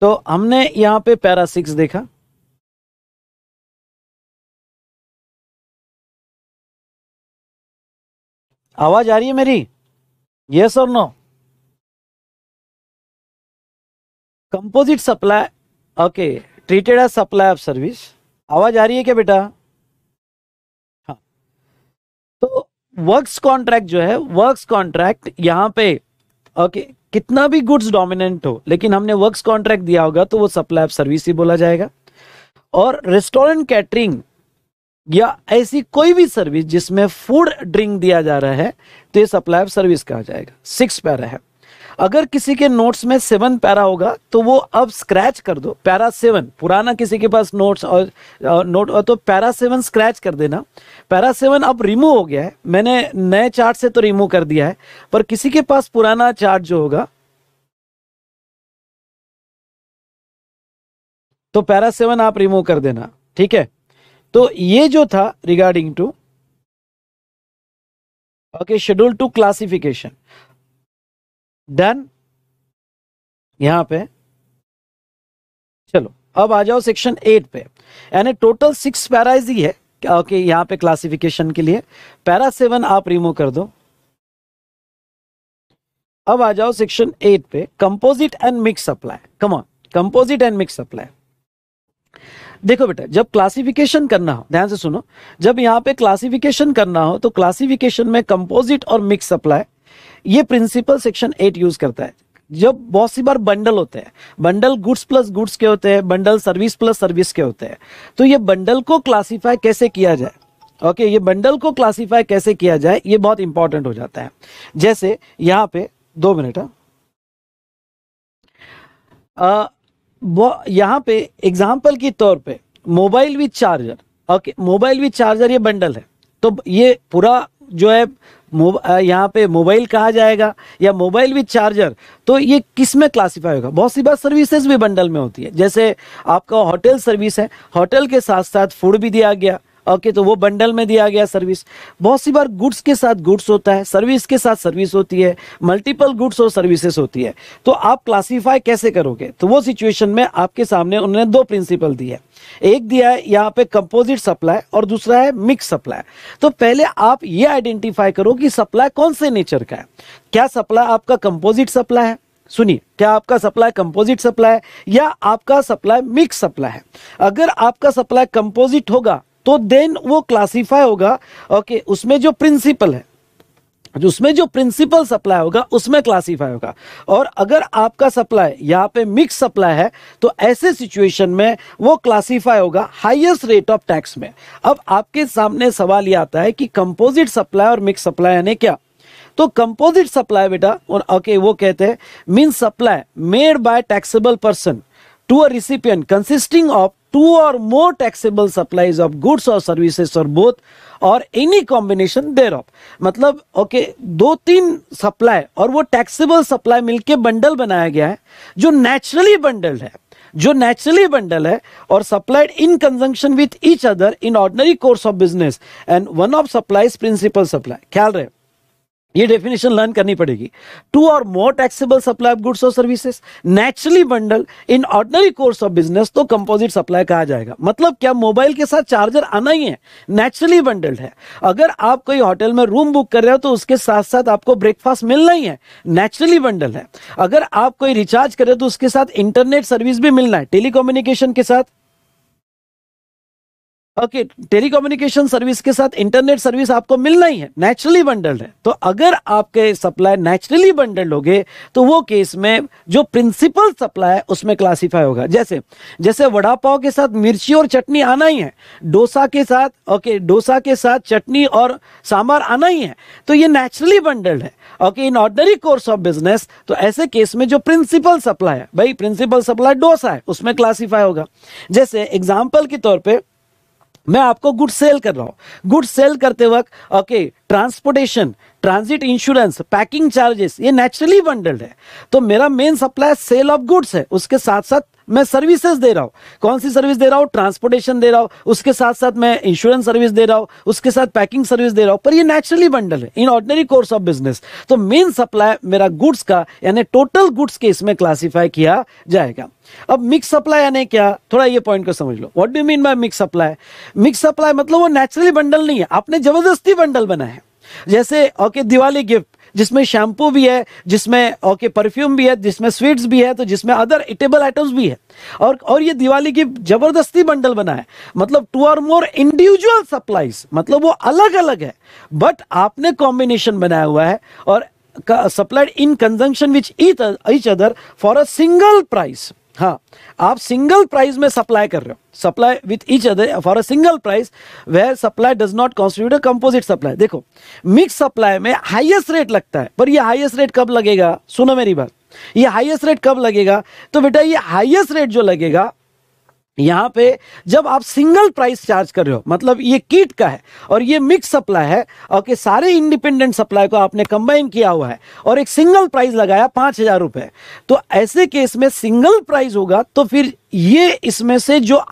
तो हमने यहां पे पैरा सिक्स देखा आवाज आ रही है मेरी ये और no composite supply okay treated as supply of service आवाज आ रही है क्या बेटा हाँ तो वर्क्स कॉन्ट्रैक्ट जो है वर्क्स कॉन्ट्रैक्ट यहाँ पे ओके okay, कितना भी गुड्स डोमिनेंट हो लेकिन हमने वर्क्स कॉन्ट्रैक्ट दिया होगा तो वो सप्लाई ऑफ सर्विस ही बोला जाएगा और रेस्टोरेंट कैटरिंग या ऐसी कोई भी सर्विस जिसमें फूड ड्रिंक दिया जा रहा है तो ये सप्लाई ऑफ सर्विस कहा जाएगा सिक्स पैरा है अगर किसी के नोट्स में सेवन पैरा होगा तो वो अब स्क्रैच कर दो पैरा सेवन पुराना किसी के पास नोट्स और, नोट तो पैरा सेवन स्क्रैच कर देना पैरा सेवन अब रिमूव हो गया है मैंने नए चार्ट से तो रिमूव कर दिया है पर किसी के पास पुराना चार्ट जो होगा तो पैरा सेवन आप रिमूव कर देना ठीक है तो ये जो था regarding two okay schedule two classification done यहां पे चलो अब आ जाओ सेक्शन एट पे यानी टोटल सिक्स पैराइज ही है ओके यहां पे क्लासिफिकेशन के लिए पैरा सेवन आप रिमूव कर दो अब आ जाओ सेक्शन एट पे composite and mix supply comma composite and mix apply देखो बेटा जब क्लासिफिकेशन करना हो ध्यान से सुनो जब यहाँ पे क्लासिफिकेशन करना हो तो क्लासिफिकेशन में कंपोजिट और मिक्स सप्लाई ये प्रिंसिपल सेक्शन एट यूज करता है जब बहुत सी बार बंडल होते हैं बंडल गुड्स प्लस गुड्स के होते हैं बंडल सर्विस प्लस सर्विस के होते हैं तो ये बंडल को क्लासीफाई कैसे किया जाए ओके ये बंडल को क्लासीफाई कैसे किया जाए ये बहुत इंपॉर्टेंट हो जाता है जैसे यहाँ पे दो मिनट हाँ। यहाँ पे एग्जाम्पल के तौर पे mobile with charger okay mobile with charger ये बंडल है तो ये पूरा जो है यहाँ पे मोबाइल कहा जाएगा या मोबाइल विद चार्जर तो ये किस में क्लासीफाई होगा बहुत सी बात सर्विसेज भी बंडल में होती है जैसे आपका होटल सर्विस है होटल के साथ साथ फूड भी दिया गया ओके तो वो बंडल में दिया गया सर्विस बहुत सी बार गुड्स के साथ गुड्स होता है सर्विस के साथ सर्विस होती है मल्टीपल गुड्स और सर्विसेज होती है तो आप क्लासीफाई कैसे करोगे तो वो सिचुएशन में आपके सामने उन्होंने दो प्रिंसिपल दिए एक दिया है यहाँ पे कंपोजिट सप्लाई और दूसरा है मिक्स सप्लाई तो पहले आप ये आइडेंटिफाई करो कि सप्लाई कौन से नेचर का है क्या सप्लाई आपका कंपोजिट सप्लाई है सुनिए क्या आपका सप्लाई कंपोजिट सप्लाई है या आपका सप्लाई मिक्स सप्लाई है अगर आपका सप्लाई कंपोजिट होगा तो देन वो क्लासीफाई होगा ओके उसमें जो प्रिंसिपल है जो उसमें जो प्रिंसिपल सप्लाई होगा उसमें क्लासीफाई होगा और अगर आपका सप्लाई यहाँ पे मिक्स सप्लाई है तो ऐसे सिचुएशन में वो क्लासीफाई होगा हाईएस्ट रेट ऑफ टैक्स में अब आपके सामने सवाल ये आता है कि कंपोजिट सप्लाई और मिक्स सप्लाई यानी क्या तो कंपोजिट सप्लाई बेटा और ओके वो कहते हैं mean supply made by taxable person to a recipient consisting of two or more taxable supplies of goods or services or both और एनी कॉम्बिनेशन देर ऑफ मतलब ओके okay, दो तीन supply और वो टैक्सेबल सप्लाई मिलके bundle बनाया गया है जो नेचुरली बंडल्ड है जो नेचुरली बंडल है और supplied in conjunction with each other in ordinary course of business and one of supplies principal supply ख्याल रहे ये डेफिनेशन लर्न करनी पड़ेगी टू और more taxable supply of goods और services naturally bundle in ordinary course of business तो composite supply कहा जाएगा मतलब क्या मोबाइल के साथ चार्जर आना ही है नेचुरली बंडल्ड है अगर आप कोई होटल में रूम तो बुक कर रहे हो तो उसके साथ साथ आपको ब्रेकफास्ट मिलना ही है नेचुरली बंडल है अगर आप कोई रिचार्ज कर रहे हो तो उसके साथ इंटरनेट सर्विस भी मिलना है टेलीकोम्युनिकेशन के साथ ओके टेलीकम्युनिकेशन सर्विस के साथ इंटरनेट सर्विस आपको मिलना ही है नेचुरली बंडल्ड है तो अगर आपके सप्लाई नेचुरली बंडल्ड हो गए तो वो केस में जो प्रिंसिपल सप्लाई है उसमें क्लासीफाई होगा जैसे जैसे वड़ा पाव के साथ मिर्ची और चटनी आना ही है डोसा के साथ ओके okay, डोसा के साथ चटनी और सांबार आना ही है तो ये नेचुरली बंडल्ड है okay in ordinary course of business तो ऐसे केस में जो प्रिंसिपल सप्लाई है भाई प्रिंसिपल सप्लाई डोसा है उसमें क्लासीफाई होगा जैसे एग्जाम्पल के तौर पर मैं आपको गुड सेल कर रहा हूं गुड सेल करते वक्त okay transportation transit insurance packing charges ये नेचुरली बंडल्ड है तो मेरा main supply sale of goods है उसके साथ साथ मैं सर्विसेज दे रहा हूँ कौन सी सर्विस दे रहा हूँ ट्रांसपोर्टेशन दे रहा हूँ उसके साथ साथ मैं इंश्योरेंस सर्विस दे रहा हूँ उसके साथ पैकिंग सर्विस दे रहा हूँ पर ये नेचुरली बंडल है in ordinary course of business तो मेन सप्लाई मेरा गुड्स का यानी टोटल गुड्स के इसमें क्लासीफाई किया जाएगा अब मिक्स सप्लाई यानी क्या थोड़ा ये पॉइंट को समझ लो what do mean by mix supply mix supply मतलब वो नेचुरली बंडल नहीं है आपने जबरदस्ती बंडल बनाया है जैसे ओके दिवाली गिफ्ट जिसमें शैम्पू भी है जिसमें ओके परफ्यूम भी है जिसमें स्वीट्स भी है तो जिसमें अदर इटेबल आइटम्स भी है और और ये दिवाली की जबरदस्ती बंडल बना है मतलब टू और मोर इंडिविजुअल सप्लाईज मतलब वो अलग अलग है बट आपने कॉम्बिनेशन बनाया हुआ है और supplied in conjunction which each other for a single price हाँ आप सिंगल प्राइस में सप्लाई कर रहे हो supply with each other for a single price where supply does not constitute a composite supply देखो मिक्स सप्लाई में highest rate लगता है पर ये हाईएस्ट रेट कब लगेगा सुनो मेरी बात ये हाईएस्ट रेट कब लगेगा तो बेटा ये हाईएस्ट रेट जो लगेगा यहाँ पे जब आप सिंगल प्राइस चार्ज कर रहे हो मतलब ये किट का है और ये मिक्स सप्लाई है और के सारे इंडिपेंडेंट सप्लाई को आपने कंबाइन किया हुआ है और एक सिंगल प्राइस लगाया पाँच हज़ार रुपये तो ऐसे केस में सिंगल प्राइस होगा तो फिर ये इसमें से जो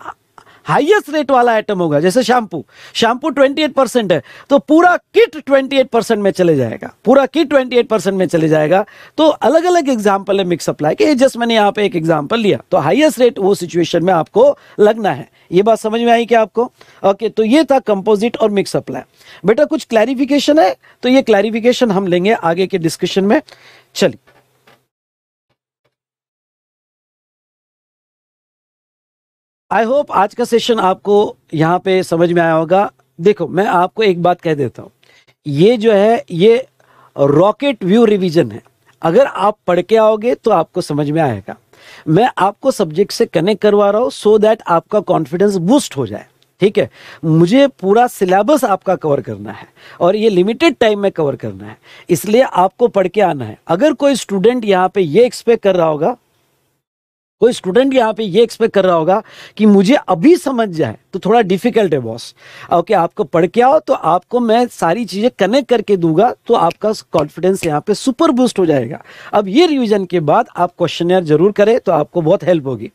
हाईएस्ट रेट वाला आइटम होगा जैसे शैम्पू शैम्पू 28 परसेंट है तो पूरा किट 28 परसेंट में चले जाएगा पूरा किट 28 परसेंट में चले जाएगा तो अलग अलग एग्जाम्पल है मिक्स अप्लाई के जस्ट मैंने यहाँ पे एक एग्जाम्पल लिया तो हाइएस्ट रेट वो सिचुएशन में आपको लगना है ये बात समझ में आई क्या आपको ओके तो ये था कंपोजिट और मिक्स सप्लाई बेटा कुछ क्लैरिफिकेशन है तो ये क्लैरिफिकेशन हम लेंगे आगे के डिस्कशन में चलिए आई होप आज का सेशन आपको यहाँ पे समझ में आया होगा देखो मैं आपको एक बात कह देता हूँ ये जो है ये रॉकेट व्यू रिवीजन है अगर आप पढ़ के आओगे तो आपको समझ में आएगा मैं आपको सब्जेक्ट से कनेक्ट करवा रहा हूँ सो दैट आपका कॉन्फिडेंस बूस्ट हो जाए ठीक है मुझे पूरा सिलेबस आपका कवर करना है और ये लिमिटेड टाइम में कवर करना है इसलिए आपको पढ़ के आना है अगर कोई स्टूडेंट यहाँ पे ये एक्सपेक्ट कर रहा होगा कोई स्टूडेंट यहाँ पे ये एक्सपेक्ट कर रहा होगा कि मुझे अभी समझ जाए तो थोड़ा डिफिकल्ट है बॉस ओके आपको पढ़ के आओ तो आपको मैं सारी चीज़ें कनेक्ट करके दूंगा तो आपका कॉन्फिडेंस यहाँ पे सुपर बूस्ट हो जाएगा अब ये रिवीजन के बाद आप क्वेश्चन जरूर करें तो आपको बहुत हेल्प होगी